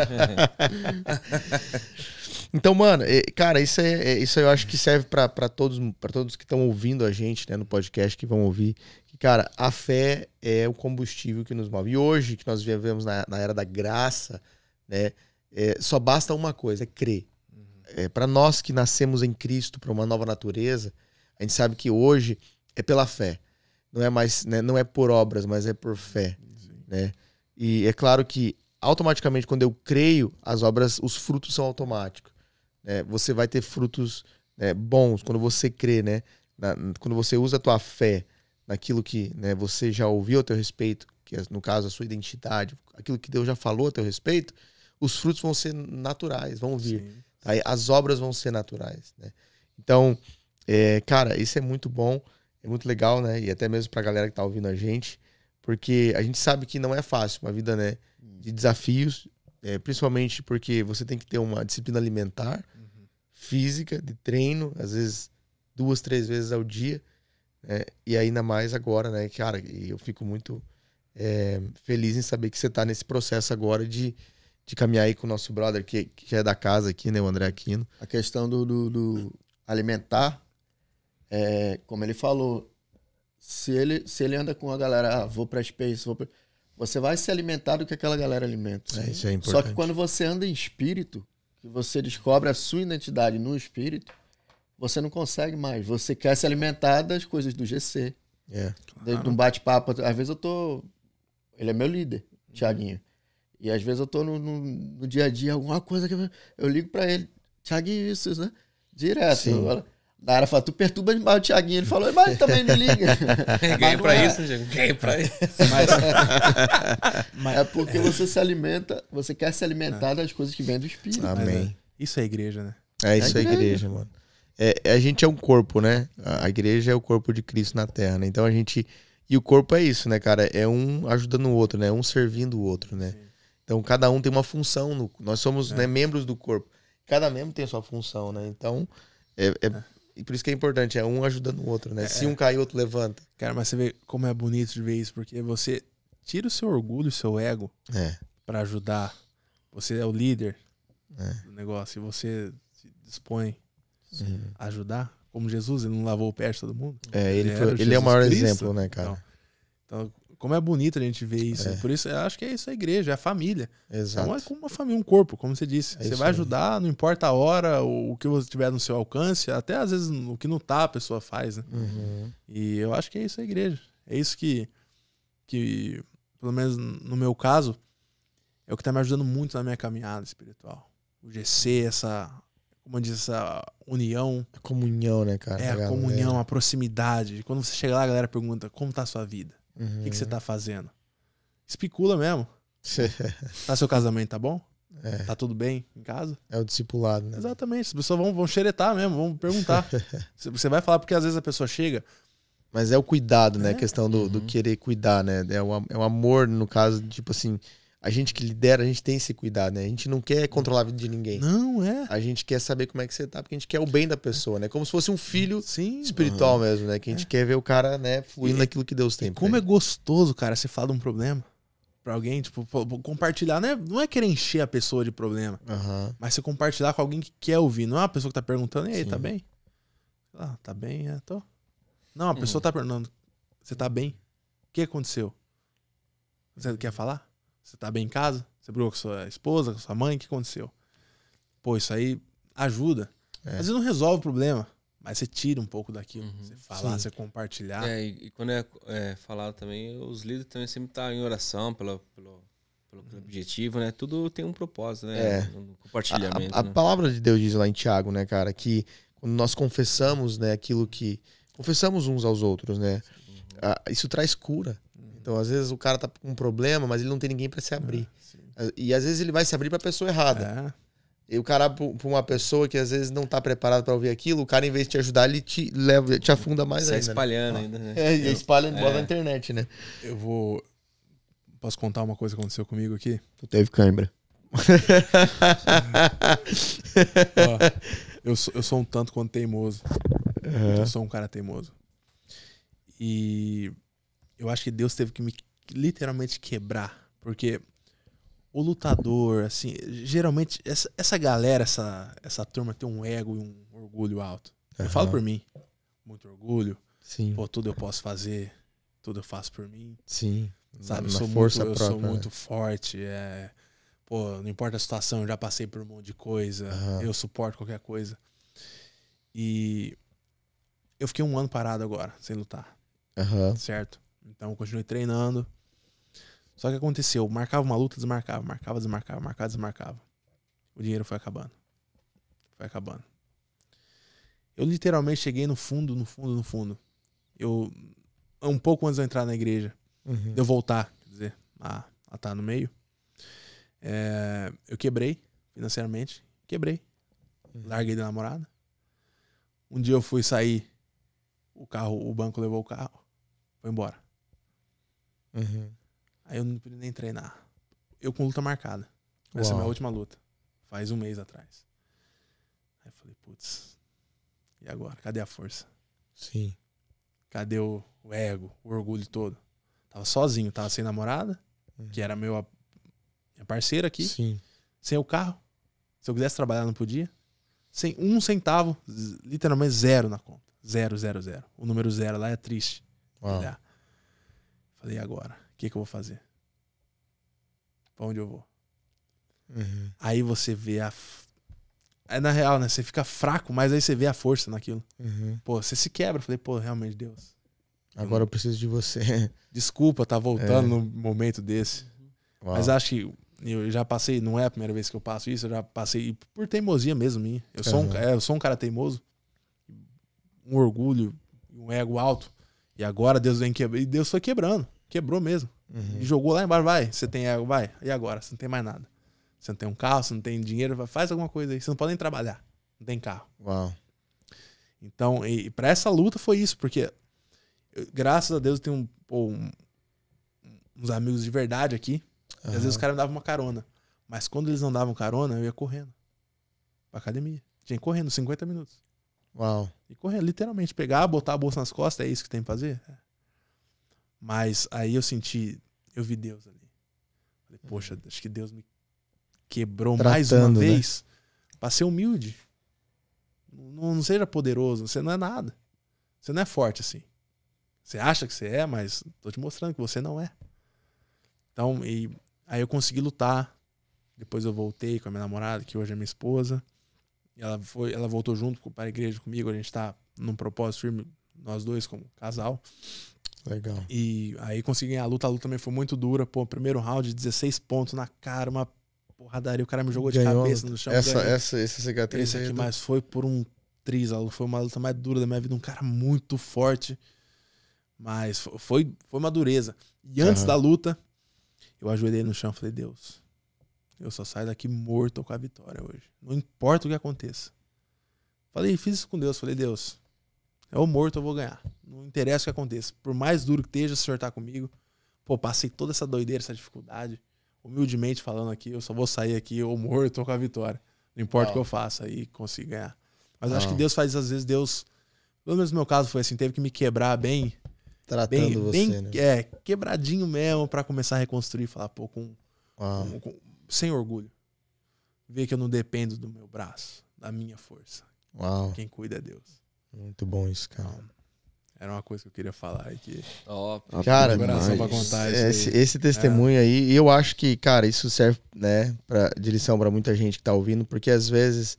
então, mano, é, cara, isso, é, é, isso eu acho que serve para todos, pra todos que estão ouvindo a gente né, no podcast, que vão ouvir. cara, a fé é o combustível que nos move. E hoje, que nós vivemos na, na era da graça, né, é, só basta uma coisa, é crer. Uhum. É, para nós que nascemos em Cristo, para uma nova natureza, a gente sabe que hoje é pela fé. Não é mais, né, não é por obras, mas é por fé né? E é claro que automaticamente quando eu creio as obras, os frutos são automáticos. Né? Você vai ter frutos né, bons quando você crê, né? Na, quando você usa a tua fé naquilo que né, você já ouviu a teu respeito, que é, no caso a sua identidade, aquilo que Deus já falou a teu respeito, os frutos vão ser naturais, vão vir. Sim. Aí tá? as obras vão ser naturais, né? Então, é, cara, isso é muito bom, é muito legal, né? E até mesmo pra galera que tá ouvindo a gente, porque a gente sabe que não é fácil uma vida, né? Uhum. De desafios, é, principalmente porque você tem que ter uma disciplina alimentar, uhum. física, de treino, às vezes duas, três vezes ao dia. Né? E ainda mais agora, né? Cara, eu fico muito é, feliz em saber que você está nesse processo agora de, de caminhar aí com o nosso brother, que, que é da casa aqui, né? O André Aquino. A questão do, do, do alimentar, é, como ele falou, se ele, se ele anda com a galera, ah, vou pra Space, vou pra... Você vai se alimentar do que aquela galera alimenta. É, isso é importante. Só que quando você anda em espírito, que você descobre a sua identidade no espírito, você não consegue mais. Você quer se alimentar das coisas do GC. É. Claro. De um bate-papo. Às vezes eu tô. Ele é meu líder, Tiaguinho. E às vezes eu tô no, no, no, dia a dia, alguma coisa que eu, eu ligo para ele, Tiaguinho, isso, né? Direto. Sim. Eu falo, Nara fala, tu perturba demais o Thiaguinho. Ele falou, mas também me liga. Ganhei pra é. isso, gente. Ganhei pra isso. Mas, mas, é porque você se alimenta, você quer se alimentar das coisas que vêm do Espírito. Amém. Né? Isso é igreja, né? É isso é, é igreja, mano. É, é, a gente é um corpo, né? A igreja é o corpo de Cristo na terra, né? Então a gente. E o corpo é isso, né, cara? É um ajudando o outro, né? Um servindo o outro, né? Sim. Então cada um tem uma função. No... Nós somos é. né, membros do corpo. Cada membro tem a sua função, né? Então. é, é, é. E por isso que é importante, é um ajudando o outro, né? É. Se um cai, o outro levanta. Cara, mas você vê como é bonito de ver isso, porque você tira o seu orgulho, o seu ego é. para ajudar. Você é o líder é. do negócio e você se dispõe a ajudar. Como Jesus, ele não lavou o pé de todo mundo. É, ele, ele, foi, ele é o maior Cristo. exemplo, né, cara? Então, então, como é bonito a gente ver isso. É. Por isso, eu acho que é isso é a igreja, é a família. Exato. Então é como uma família, um corpo, como você disse. É você vai ajudar, não importa a hora, o que você tiver no seu alcance, até às vezes o que não tá a pessoa faz, né? Uhum. E eu acho que é isso é a igreja. É isso que, que, pelo menos no meu caso, é o que tá me ajudando muito na minha caminhada espiritual. O GC, essa, como diz, essa união. A comunhão, né, cara? É, a, a comunhão, a proximidade. Quando você chega lá, a galera pergunta, como tá a sua vida? O que, que você uhum. tá fazendo? Especula mesmo. tá seu casamento, tá bom? É. Tá tudo bem em casa? É o discipulado, né? Exatamente. As pessoas vão, vão xeretar mesmo, vão perguntar. você vai falar, porque às vezes a pessoa chega. Mas é o cuidado, né? É. A questão do, uhum. do querer cuidar, né? É o, é o amor, no caso, tipo assim, a gente que lidera, a gente tem esse cuidado, né? A gente não quer controlar a vida de ninguém. Não, é. A gente quer saber como é que você tá, porque a gente quer o bem da pessoa, né? Como se fosse um filho Sim, espiritual uhum. mesmo, né? Que a gente é. quer ver o cara, né, fluindo e, naquilo que Deus tem. Como é gostoso, cara, você fala de um problema pra alguém, tipo, compartilhar, né? Não é querer encher a pessoa de problema, uhum. mas você compartilhar com alguém que quer ouvir, não é uma pessoa que tá perguntando, e aí, tá Sim. tá bem? Ah, tá bem, é, tô. Não, a pessoa hum. tá perguntando, você tá bem? O que aconteceu? Você quer falar? Você tá bem em casa? Você brigou com sua esposa, com sua mãe? O que aconteceu? Pô, isso aí ajuda. É. Às vezes não resolve o problema, mas você tira um pouco daquilo. Uhum, você falar, você compartilhar. É, e, e, quando é, é falado também, os líderes também sempre estão tá em oração pelo, pelo, pelo, uhum. objetivo, né? Tudo tem um propósito, né? É. compartilhamento. A, a, a né? palavra de Deus diz lá em Tiago, né, cara, que quando nós confessamos né, aquilo que. Confessamos uns aos outros, né? Uhum. Ah, isso traz cura. Então, às vezes o cara tá com um problema, mas ele não tem ninguém para se abrir. É, ah, e às vezes ele vai se abrir para pessoa errada. É. E o cara, pra uma pessoa que às vezes não tá preparado para ouvir aquilo, o cara, em vez de te ajudar, ele te leva, te afunda mais Sai né? espalhando né? ainda, né? É, e espalha é. bola na internet, né? Eu vou. Posso contar uma coisa que aconteceu comigo aqui? Tu teve câimbra. eu, sou, eu sou um tanto quanto teimoso. Uhum. Eu sou um cara teimoso. E eu acho que Deus teve que me literalmente quebrar. Porque o lutador, assim, geralmente essa, essa galera, essa, essa turma tem um ego e um orgulho alto. Uhum. Eu falo por mim. Muito orgulho. Sim. Pô, tudo eu posso fazer, tudo eu faço por mim. Sim. Sabe, eu sou, força né? muito, própria, eu sou muito é. forte. É, pô, não importa a situação, eu já passei por um monte de coisa, uhum. eu suporto qualquer coisa. E eu fiquei um ano parado agora, sem lutar. Uhum. Certo? Então eu continuei treinando. Só que aconteceu, marcava uma luta, desmarcava, marcava, desmarcava, marcava, desmarcava. O dinheiro foi acabando. Foi acabando. Eu literalmente cheguei no fundo, no fundo, no fundo. Eu um pouco antes de eu entrar na igreja, uhum. de eu voltar, quer dizer, a, a estar tá no meio, é, eu quebrei financeiramente, quebrei. Uhum. Larguei da namorada. Um dia eu fui sair, o carro, o banco levou o carro, foi embora. Uhum. Aí eu não podia nem treinar. Eu com luta marcada. Essa é a minha última luta. Faz um mês atrás. Aí eu falei, putz, e agora? Cadê a força? Sim. Cadê o, o ego, o orgulho todo? Tava sozinho, tava sem namorada, uhum. que era meu, minha parceira aqui. Sim. Sem o carro. Se eu quisesse trabalhar, não podia. Sem um centavo, literalmente zero na conta. Zero, zero, zero. O número zero lá é triste. Uau. Olhar. Né? Falei, e agora? O que, que eu vou fazer? Pra onde eu vou? Uhum. Aí você vê a. É na real, né? Você fica fraco, mas aí você vê a força naquilo. Uhum. Pô, você se quebra. falei, pô, realmente, Deus. Agora eu preciso de você. Desculpa, tá voltando é. num momento desse. Uhum. Mas acho que eu já passei, não é a primeira vez que eu passo isso, eu já passei por teimosia mesmo minha. Eu sou, um, é, eu sou um cara teimoso, um orgulho, um ego alto. E agora Deus vem quebrando. E Deus foi quebrando. Quebrou mesmo. Uhum. E jogou lá embaixo. Vai, você tem água, vai. E agora? Você não tem mais nada. Você não tem um carro, você não tem dinheiro, faz alguma coisa aí. Você não pode nem trabalhar. Não tem carro. Uau. Então, e, pra essa luta foi isso, porque eu, graças a Deus eu tenho um, um, uns amigos de verdade aqui. Uhum. às vezes os caras me davam uma carona. Mas quando eles não davam carona, eu ia correndo pra academia. Tinha correndo 50 minutos. Uau. E correr, literalmente, pegar, botar a bolsa nas costas, é isso que tem que fazer? É. Mas aí eu senti, eu vi Deus ali. Falei, poxa, uhum. acho que Deus me quebrou Tratando, mais uma né? vez né? para ser humilde. Não, não seja poderoso, você não é nada. Você não é forte assim. Você acha que você é, mas tô te mostrando que você não é. Então, e aí eu consegui lutar. Depois eu voltei com a minha namorada, que hoje é minha esposa. Ela foi, ela voltou junto para a igreja comigo. A gente está num propósito firme nós dois como casal. Legal. E aí consegui a luta. A luta também foi muito dura. Pô, primeiro round, 16 pontos na cara, uma porradaria. O cara me jogou de Ganhou. cabeça no chão. Essa, ganhou. essa, essa cicatriz. Esse aqui, do... mas foi por um triz. Foi uma luta mais dura da minha vida. Um cara muito forte. Mas foi, foi uma dureza. E antes uhum. da luta, eu ajoelhei no chão falei, Deus, eu só saio daqui morto com a vitória hoje. Não importa o que aconteça. Falei, fiz isso com Deus. Falei, Deus, é morto, eu vou ganhar. Não interessa o que aconteça. Por mais duro que esteja, o Senhor tá comigo. Pô, passei toda essa doideira, essa dificuldade. Humildemente falando aqui, eu só vou sair aqui ou morto ou com a vitória. Não importa Uau. o que eu faça aí consigo ganhar. Mas acho que Deus faz, às vezes, Deus. Pelo menos no meu caso foi assim, teve que me quebrar bem. Tratando bem, você, bem, né? É, quebradinho mesmo para começar a reconstruir. Falar, pô, com, com, com, sem orgulho. Ver que eu não dependo do meu braço, da minha força. Uau. Quem cuida é Deus. Muito bom isso, cara. era uma coisa que eu queria falar e que. Top. cara, coração pra contar é, esse, esse testemunho é. aí, e eu acho que, cara, isso serve, né, pra, de lição para muita gente que tá ouvindo, porque às vezes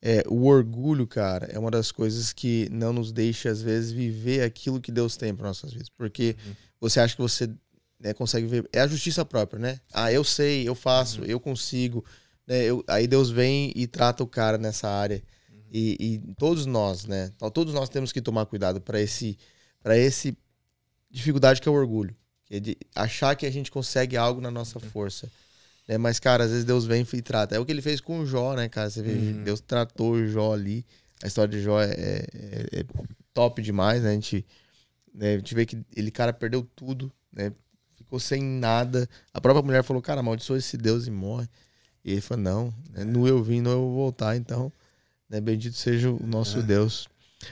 é, o orgulho, cara, é uma das coisas que não nos deixa, às vezes, viver aquilo que Deus tem para nossas vidas. Porque uhum. você acha que você né, consegue ver. É a justiça própria, né? Ah, eu sei, eu faço, uhum. eu consigo. Né, eu, aí Deus vem e trata o cara nessa área. Uhum. E, e, todos nós, né? Então, todos nós temos que tomar cuidado para esse, para esse dificuldade que é o orgulho, que é de achar que a gente consegue algo na nossa uhum. força. Né? Mas, cara, às vezes Deus vem e trata. É o que ele fez com o Jó, né, cara? Você vê, uhum. Deus tratou o Jó ali. A história de Jó é, é, é top demais, né? A gente, né? a gente vê que ele, cara, perdeu tudo, né? ficou sem nada. A própria mulher falou, cara, amaldiçoa esse Deus e morre. E ele falou, não, né, no eu vim, no eu vou voltar, então, né, bendito seja o nosso é. Deus.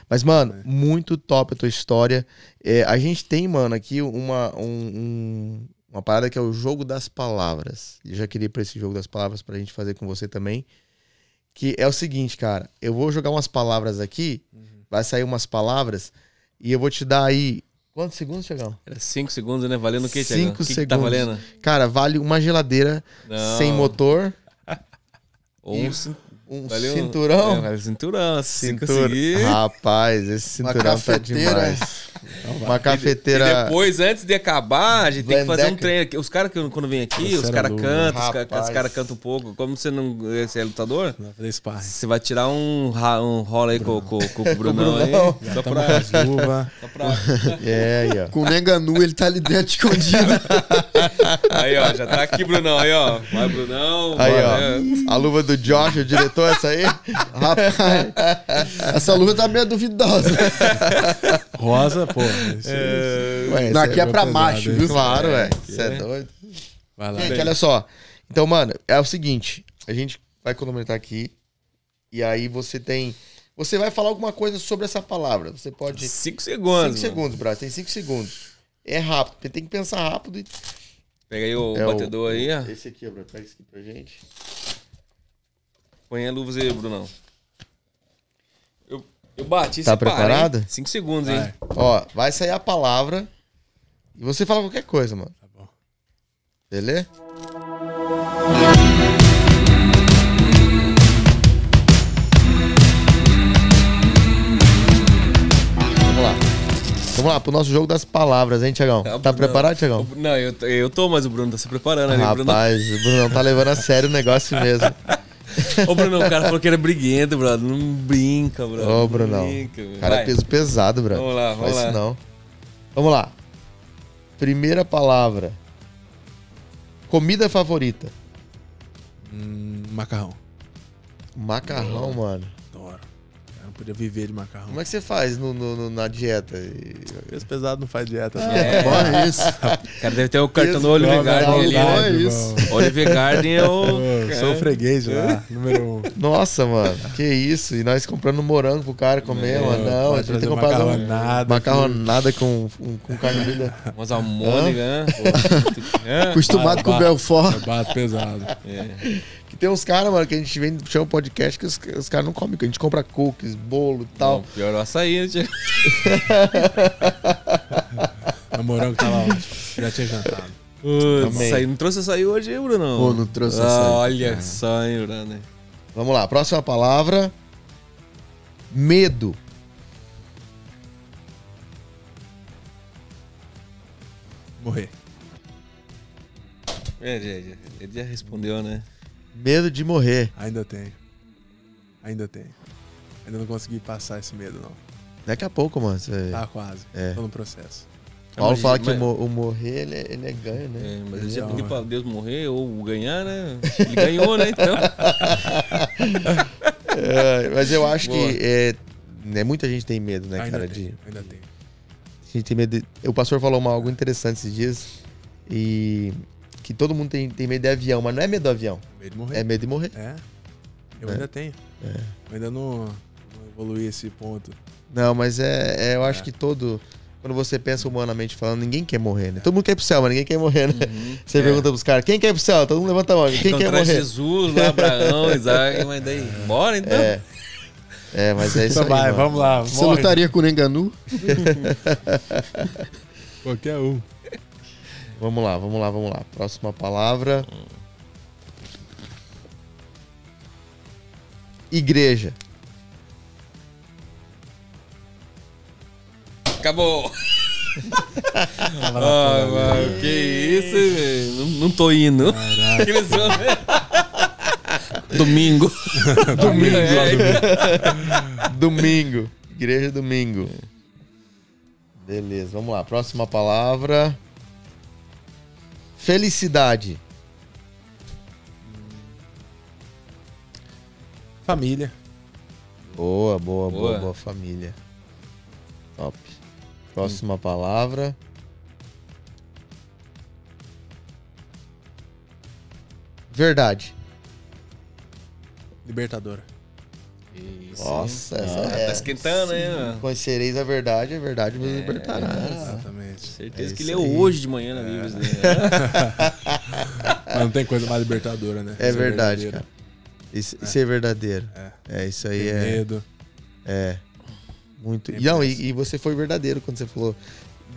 Mas, mano, é. muito top a tua história. É, a gente tem, mano, aqui uma, um, um, uma parada que é o jogo das palavras. Eu já queria para esse jogo das palavras pra gente fazer com você também. Que é o seguinte, cara. Eu vou jogar umas palavras aqui, uhum. vai sair umas palavras, e eu vou te dar aí Quantos segundos, Tiagão? Era segundos, né? Valendo o quê, Cinco 5 segundos. Que tá valendo? Cara, vale uma geladeira Não. sem motor. Ou um, um valeu, cinturão. Um, é, um cinturão, é, Cintur... Rapaz, esse cinturão tá demais. Uma cafeteira. E, e depois, antes de acabar, a gente tem que fazer um treino. Os caras que quando vêm aqui, os caras cantam, os caras cara cantam um pouco. Como você não você é lutador, não você vai tirar um, um aí com, com, com o Brunão aí. Tá só pra, só pra. É, aí, ó. Com o Neganu, ele tá ali dentro escondido. aí, ó, já tá aqui, Brunão. Aí, ó. Vai, Brunão. Aí, ó. A luva do Josh, o diretor essa aí? Rapaz, essa luva tá meio duvidosa. Rosa, pô. é... aqui é, é pra macho, viu? Claro, é. Você é, é, doido. Vai lá. Gente, olha só. Então, mano, é o seguinte. A gente vai comentar aqui. E aí você tem... Você vai falar alguma coisa sobre essa palavra. Você pode... Cinco segundos. Cinco segundos, Brás. Tem cinco segundos. É rápido. Você tem que pensar rápido e... Pega aí o é batedor o... aí, ó. Esse aqui, Bruno. Pega esse aqui pra gente. Põe a luvas aí, Brunão. Eu, eu bati, Tá preparado? Cinco segundos, hein? Ó, vai sair a palavra e você fala qualquer coisa, mano. Tá bom. Beleza? Vamos lá. Vamos lá, pro nosso jogo das palavras, hein, Tiagão? Tá, tá preparado, Tiagão? Não, eu, eu tô, mas o Bruno tá se preparando ali. Né, Rapaz, o Bruno tá levando a sério o negócio mesmo. Ô, Bruno, o cara falou que era briguento, brother. Não brinca, brother. Ô, Brunão. Brinca, o cara é vai. é peso pesado, brother. Vamos lá, vamos Faz lá. Isso não. Vamos lá. Primeira palavra. Comida favorita. Hum, macarrão. Macarrão, mano podia viver de macarrão. Como é que você faz no, no, no, na dieta? Peso pesado não faz dieta. Não. É. Né? É, é isso. O cara deve ter o um cartão do Olive Garden ali. é isso. Olive Garden é o... Eu sou é. freguês lá, número um. Nossa, mano, que isso. E nós comprando morango pro cara comer, é, mano. Não, a gente tem comprado macarronada. macarronada com, com, com carne moída. Umas né? Acostumado ah, com o Belfort. Bato pesado. É. Tem uns caras, mano, que a gente vem, chama podcast que os, os caras não comem, que a gente compra cookies, bolo e tal. Não, pior é o açaí, né? o morango tava lá, já tinha jantado. Putz, Não trouxe açaí hoje, Bruno? Pô, não trouxe ah, açaí. Ah, olha cara. É. só, hein, Bruno? Vamos lá, próxima palavra. Medo. Morrer. É, é ele já respondeu, né? Medo de morrer. Ainda tenho. Ainda tenho. Ainda não consegui passar esse medo, não. Daqui a pouco, mano. Você... Tá quase. É. Tô no processo. Paulo fala que mas... o morrer, ele é, ele é ganho, né? É, mas ele já pediu pra Deus morrer ou ganhar, né? Ele ganhou, né? Então. é, mas eu acho Boa. que é, né, muita gente tem medo, né, ainda cara? Tem, de... Ainda tem. A gente tem medo. De... O pastor falou algo interessante esses dias. E que todo mundo tem, tem medo de é avião, mas não é medo do avião. É medo de morrer. É medo de morrer. É. Eu é. ainda tenho. É. Eu ainda não, não evoluí esse ponto. Não, mas é, é eu acho é. que todo. Quando você pensa humanamente falando, ninguém quer morrer, né? Todo mundo quer ir pro céu, mas ninguém quer morrer, né? Uhum. você pergunta pros caras, quem quer ir pro céu? Todo mundo levanta a mão. Quem então, quer morrer? Jesus, lá, Abraão, Isaac, mas daí, bora então. É, mas é isso então aí. vai, aí, vamos lá. Morre. Você lutaria com o Nenganu? Qualquer um. Vamos lá, vamos lá, vamos lá. Próxima palavra. Igreja. Acabou! ah, mano, que isso, velho. Não, não tô indo. domingo. É. domingo. domingo. Igreja domingo. Beleza, vamos lá. Próxima palavra. Felicidade. Família. Boa, boa, boa, boa, boa família. Top. Próxima hum. palavra. Verdade. Libertadora. Isso, Nossa, hein? essa ah, é. Tá esquentando, né? Conhecereis a verdade, a verdade vos é, libertará. Exatamente. Certeza é que leu é aí. hoje de manhã na é. Bíblia. Mas não tem coisa mais libertadora, né? É isso é verdade, cara. Isso, isso é. verdadeiro. É, isso aí tem é. Medo. É. Muito. Não, e, e, você foi verdadeiro quando você falou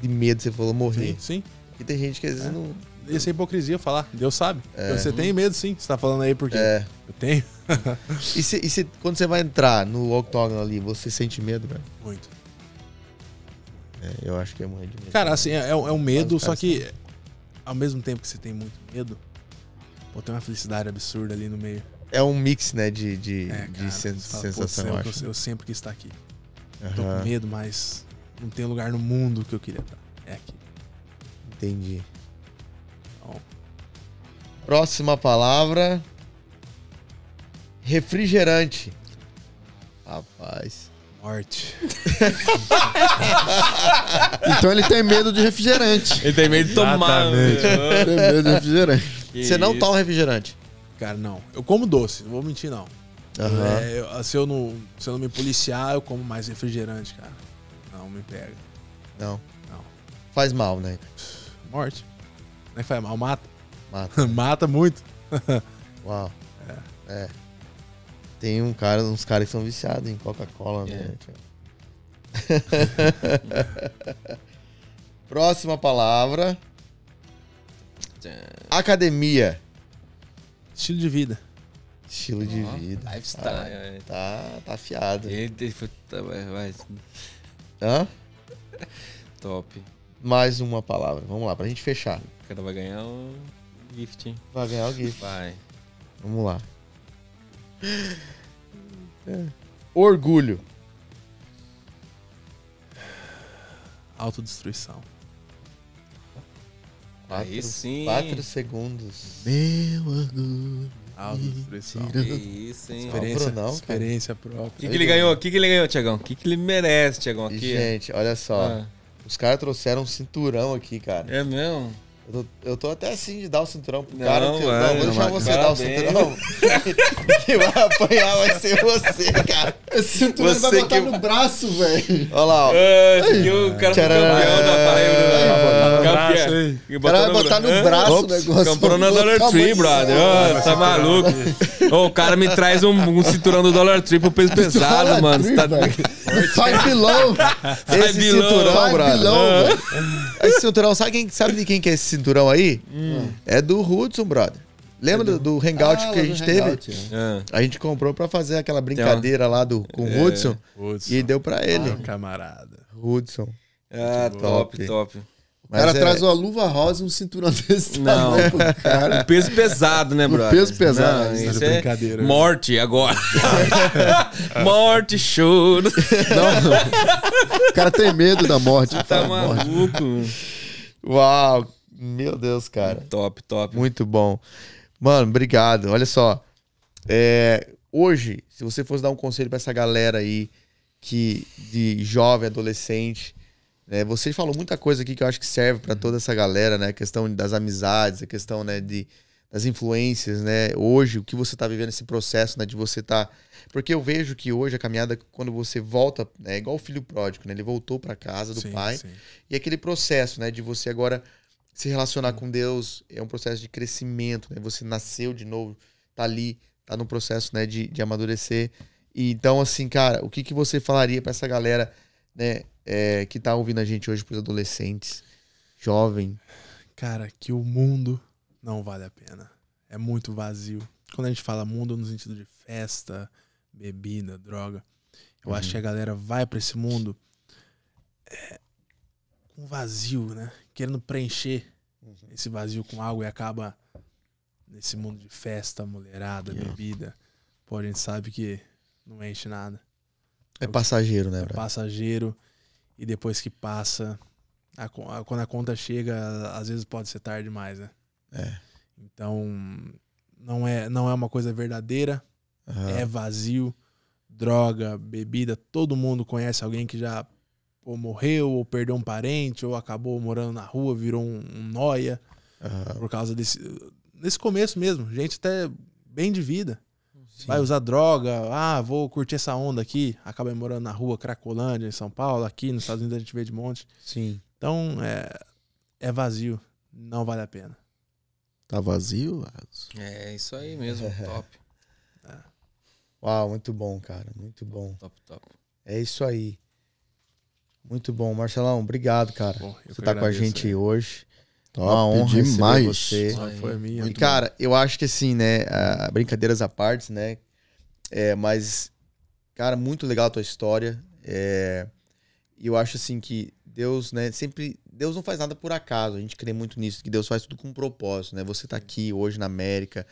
de medo, você falou morrer. Sim, sim. E tem gente que às vezes não essa é hipocrisia falar. Deus sabe. É. Então, você tem medo, sim. Você tá falando aí porque é. eu tenho. e, e quando você vai entrar no octógono ali, você sente medo, velho? Muito. É, eu acho que é morrer de medo. Cara, assim, é, é um é medo, só que né? ao mesmo tempo que você tem muito medo, pô, tem uma felicidade absurda ali no meio. É um mix, né, de, de, é, cara, de sen fala, sensação, é eu, acho. Eu, eu sempre quis estar aqui. Uhum. Tô com medo, mas não tem lugar no mundo que eu queria estar. É aqui. Entendi. Então... Próxima palavra. Refrigerante. Rapaz. Morte. então ele tem medo de refrigerante. Ele tem medo de tomar. Né? Ele tem medo de refrigerante. Que Você não isso. toma refrigerante? Cara, não. Eu como doce, não vou mentir, não. Uhum. É, eu, ah, se, eu não, se eu não me policiar, eu como mais refrigerante, cara. Não me pega. Não. Não. Faz mal, né? Morte. que faz mal, mata. Mata. mata muito. Uau. É. é. Tem um cara, uns caras que são viciados em Coca-Cola, né? É. Tipo. Próxima palavra. Academia. Estilo de vida. Estilo oh, de vida. Lifestyle. Ah, tá, tá afiado. Ele Vai. Hã? Top. Mais uma palavra. Vamos lá, pra gente fechar. O cara vai ganhar o gift, hein? Vai ganhar o gift. Vai. Vamos lá. É. Orgulho. Autodestruição. Quatro, Aí sim. Quatro segundos. Meu orgulho. Autodestruição. isso, hein? Experiência, não, não, experiência própria. O que, que, ele ganhou? O que, que ele ganhou, Tiagão? O que, que ele merece, Tiagão? E, gente, olha só. Ah. Os caras trouxeram um cinturão aqui, cara. É mesmo? Eu tô, eu tô, até assim de dar o cinturão pro não, cara. Não, é, vou deixar você dar o cinturão. Quem vai apanhar vai ser você, cara. Esse cinturão você vai botar que... no braço, velho. Olha lá, ó. Ah, o cara foi campeão da Paraíba braço. É. Cara, é. vai botar no braço, Ops, o negócio. Comprou na Dollar Tree, brother. Oh, tá maluco. o cara me traz um, um cinturão do Dollar Tree pro peso pesado, mano. Tree, tá... Esse cinturão, brother. Esse cinturão, sabe, quem, sabe de quem que é esse cinturão aí? Hum. É do Hudson, brother. Lembra do, do hangout ah, que a gente teve? É. A gente comprou pra fazer aquela brincadeira lá do, com o é, Hudson, Hudson. E deu pra ele. Ah, camarada. Hudson. Ah, top, top. Mas o cara é... traz uma luva rosa e um cinturão desse não. pro cara. O peso pesado, né, brother? peso pesado. Não, isso é, é brincadeira. Né? morte agora. morte, choro. Não, não. O cara tem medo da morte. Você tá, tá maluco. Uau. Meu Deus, cara. Top, top. Muito bom. Mano, obrigado. Olha só. É, hoje, se você fosse dar um conselho para essa galera aí que de jovem, adolescente é, você falou muita coisa aqui que eu acho que serve para uhum. toda essa galera, né? A questão das amizades, a questão né, de, das influências, né? Hoje, o que você está vivendo, esse processo, né? De você estar. Tá... Porque eu vejo que hoje a caminhada, quando você volta, né, é igual o filho pródigo, né? Ele voltou para casa do sim, pai. Sim. E aquele processo, né? De você agora se relacionar uhum. com Deus é um processo de crescimento, né? Você nasceu de novo, tá ali, tá no processo, né? De, de amadurecer. E, então, assim, cara, o que, que você falaria para essa galera, né? é, que tá ouvindo a gente hoje pros adolescentes, jovem? Cara, que o mundo não vale a pena. É muito vazio. Quando a gente fala mundo no sentido de festa, bebida, droga, eu uhum. acho que a galera vai para esse mundo é, com vazio, né? Querendo preencher uhum. esse vazio com algo e acaba nesse mundo de festa, mulherada, yeah. bebida. Pô, a gente sabe que não enche nada. É passageiro, né, É passageiro. E depois que passa, a, a, quando a conta chega, às vezes pode ser tarde demais, né? É. Então, não é, não é uma coisa verdadeira, uhum. é vazio. Droga, bebida, todo mundo conhece alguém que já ou morreu, ou perdeu um parente, ou acabou morando na rua, virou um, um noia. Uhum. Por causa desse. Nesse começo mesmo, gente até bem de vida. Sim. Vai usar droga, ah, vou curtir essa onda aqui. Acaba morando na rua Cracolândia, em São Paulo, aqui nos Estados Unidos a gente vê de monte. Sim. Então, é, é vazio. Não vale a pena. Tá vazio? É, isso aí mesmo. É. Top. É. Uau, muito bom, cara. Muito bom. Top, top. É isso aí. Muito bom. Marcelão, obrigado, cara. Bom, você tá com a gente aí. hoje. Top, uma honra demais. você. Ai, foi minha. E, cara, bom. eu acho que assim, né? Brincadeiras à parte, né? É, mas, cara, muito legal a tua história. É, eu acho assim que Deus, né? Sempre. Deus não faz nada por acaso. A gente crê muito nisso, que Deus faz tudo com um propósito, né? Você tá aqui hoje na América.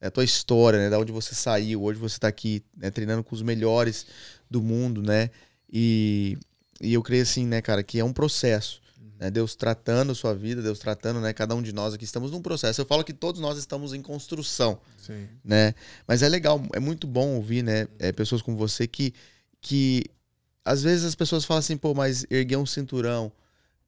É a tua história, né? Da onde você saiu. Hoje você tá aqui né, treinando com os melhores do mundo, né? E, e eu creio assim, né, cara, que é um processo. Né? Deus tratando sua vida, Deus tratando, né? Cada um de nós aqui estamos num processo. Eu falo que todos nós estamos em construção, Sim. né? Mas é legal, é muito bom ouvir, né? É, pessoas como você que, que às vezes as pessoas falam assim, pô, mas erguer um cinturão.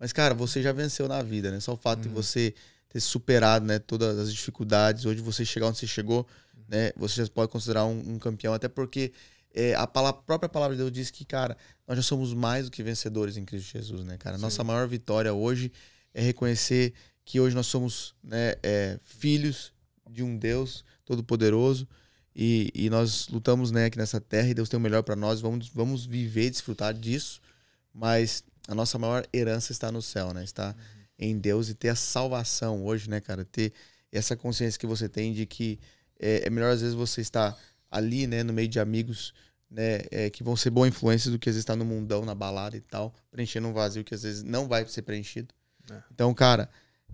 Mas cara, você já venceu na vida, né? Só o fato uhum. de você ter superado, né? Todas as dificuldades, hoje você chegar onde você chegou, né? Você já pode considerar um, um campeão, até porque é, a, palavra, a própria palavra de Deus diz que, cara, nós já somos mais do que vencedores em Cristo Jesus, né, cara? Sim. Nossa maior vitória hoje é reconhecer que hoje nós somos né, é, filhos de um Deus todo-poderoso e, e, nós lutamos né, aqui nessa terra e Deus tem o melhor para nós. Vamos, vamos viver e desfrutar disso, mas a nossa maior herança está no céu, né? Está uhum. em Deus e ter a salvação hoje, né, cara? Ter essa consciência que você tem de que é, é melhor às vezes você estar ali, né, no meio de amigos né, é, que vão ser boa influência do que às vezes tá no mundão, na balada e tal, preenchendo um vazio que às vezes não vai ser preenchido. É. Então, cara,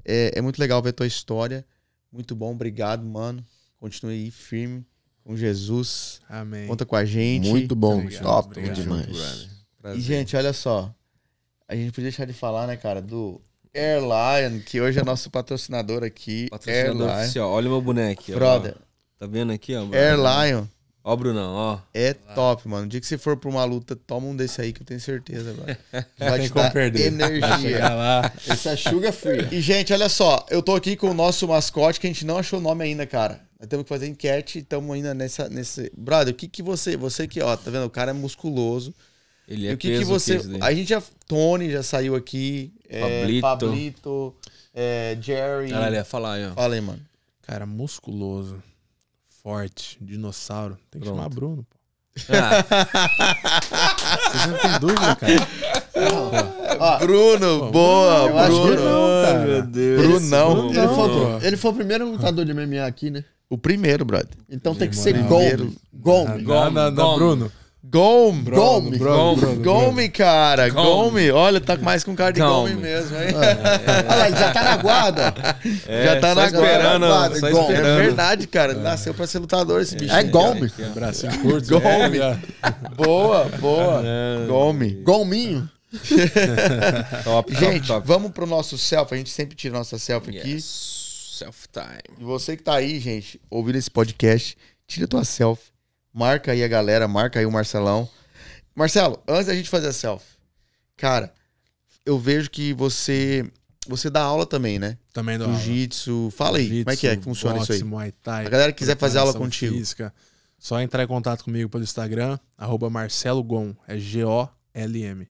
é, é, muito legal ver tua história. Muito bom, obrigado, mano. Continue aí firme com Jesus. Amém. Conta com a gente. Muito bom, obrigado, top obrigado. demais. E, gente, olha só. A gente podia deixar de falar, né, cara, do Airline, que hoje é nosso patrocinador aqui. Patrocinador Airline. oficial. Olha o meu boneco. Brother. Ó. Tá vendo aqui, ó? Airline Ó, Brunão, ó. É top, mano. O dia que você for pra uma luta, toma um desse aí que eu tenho certeza, velho. Vai Tem te dar perder. energia. lá. Essa chuva é fria. E, gente, olha só. Eu tô aqui com o nosso mascote que a gente não achou o nome ainda, cara. Nós temos que fazer enquete e estamos ainda nessa, nesse... Brother, o que que você... Você que, ó, tá vendo? O cara é musculoso. Ele é o que peso, que você... A gente já... Tony já saiu aqui. É, Pablito. É, Pablito. é, Jerry. Caralho, ia falar aí, ó. Fala aí, mano. Cara, musculoso forte, dinossauro. Tem que Pronto. chamar Bruno, pô. Ah. Vocês não tem dúvida, cara. Bruno, boa, Bruno Bruno. não, Meu Deus. É Brunão. Ele foi, o- ele foi o primeiro lutador de MMA aqui, né? O primeiro, brother. Então tem que é ser Moral. Gold. Gold. Não, não, não, Bruno. Gome, Gome, Gome, Gome, cara, Gome. Olha, tá mais com cara de Gome mesmo, hein? É, é. Olha lá, ele já tá na guarda. É, já tá na esperando, tá guarda. Só esperando. É verdade, cara. nasceu pra ser lutador, esse é, bicho. É Gome. Braço curto. Né? Gome. Boa, boa. Gome. Gominho. top, Gente, top, top. vamos pro nosso selfie. A gente sempre tira nossa selfie yes. aqui. Self time. E você que tá aí, gente, ouvindo esse podcast, tira tua selfie Marca aí a galera, marca aí o Marcelão. Marcelo, antes da gente fazer a selfie, cara, eu vejo que você você dá aula também, né? Também dou Jiu-jitsu. Fala aí, Jiu como é que é que funciona boxe, isso aí? Muay Thai, a galera que quiser fazer aula contigo. Física, só entrar em contato comigo pelo Instagram, arroba Marcelo Gon, é G-O-L-M.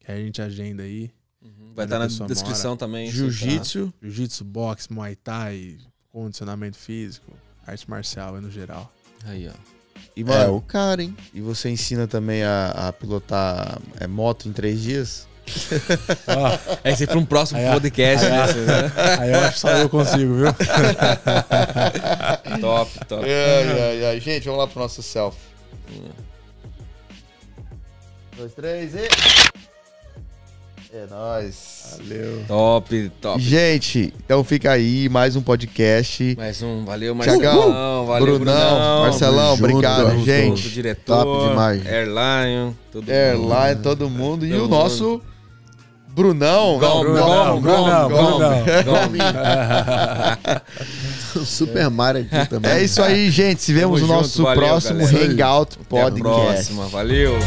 Que a gente agenda aí. Uhum, vai estar tá na descrição mora. também. Jiu-jitsu. Tá? Jiu-jitsu, boxe, Muay Thai, condicionamento físico, arte marcial e no geral. Aí, ó. E, mano, é o cara, hein? E você ensina também a, a pilotar é, moto em três dias? Oh, é sempre um próximo aí, podcast. Aí, né? aí, eu acho que só eu consigo, viu? top, top. Gente, vamos lá pro nosso selfie. Um, dois, três e. É nóis. Valeu. Top, top. Gente, então fica aí mais um podcast. Mais um, valeu, Marcelão. Tiagão, valeu, Brunão. Brunão Marcelão, obrigado, junto, gente. Junto, diretor, top demais. Airline, todo Airline, mundo. Airline, todo mundo. e mundo. o nosso... Brunão. Gomes, Gomes, Gomes, Gomes. Super Mario aqui é também. É isso aí, gente. Se vemos Tamo no nosso junto, próximo valeu, Hangout Podcast. Até a próxima, valeu.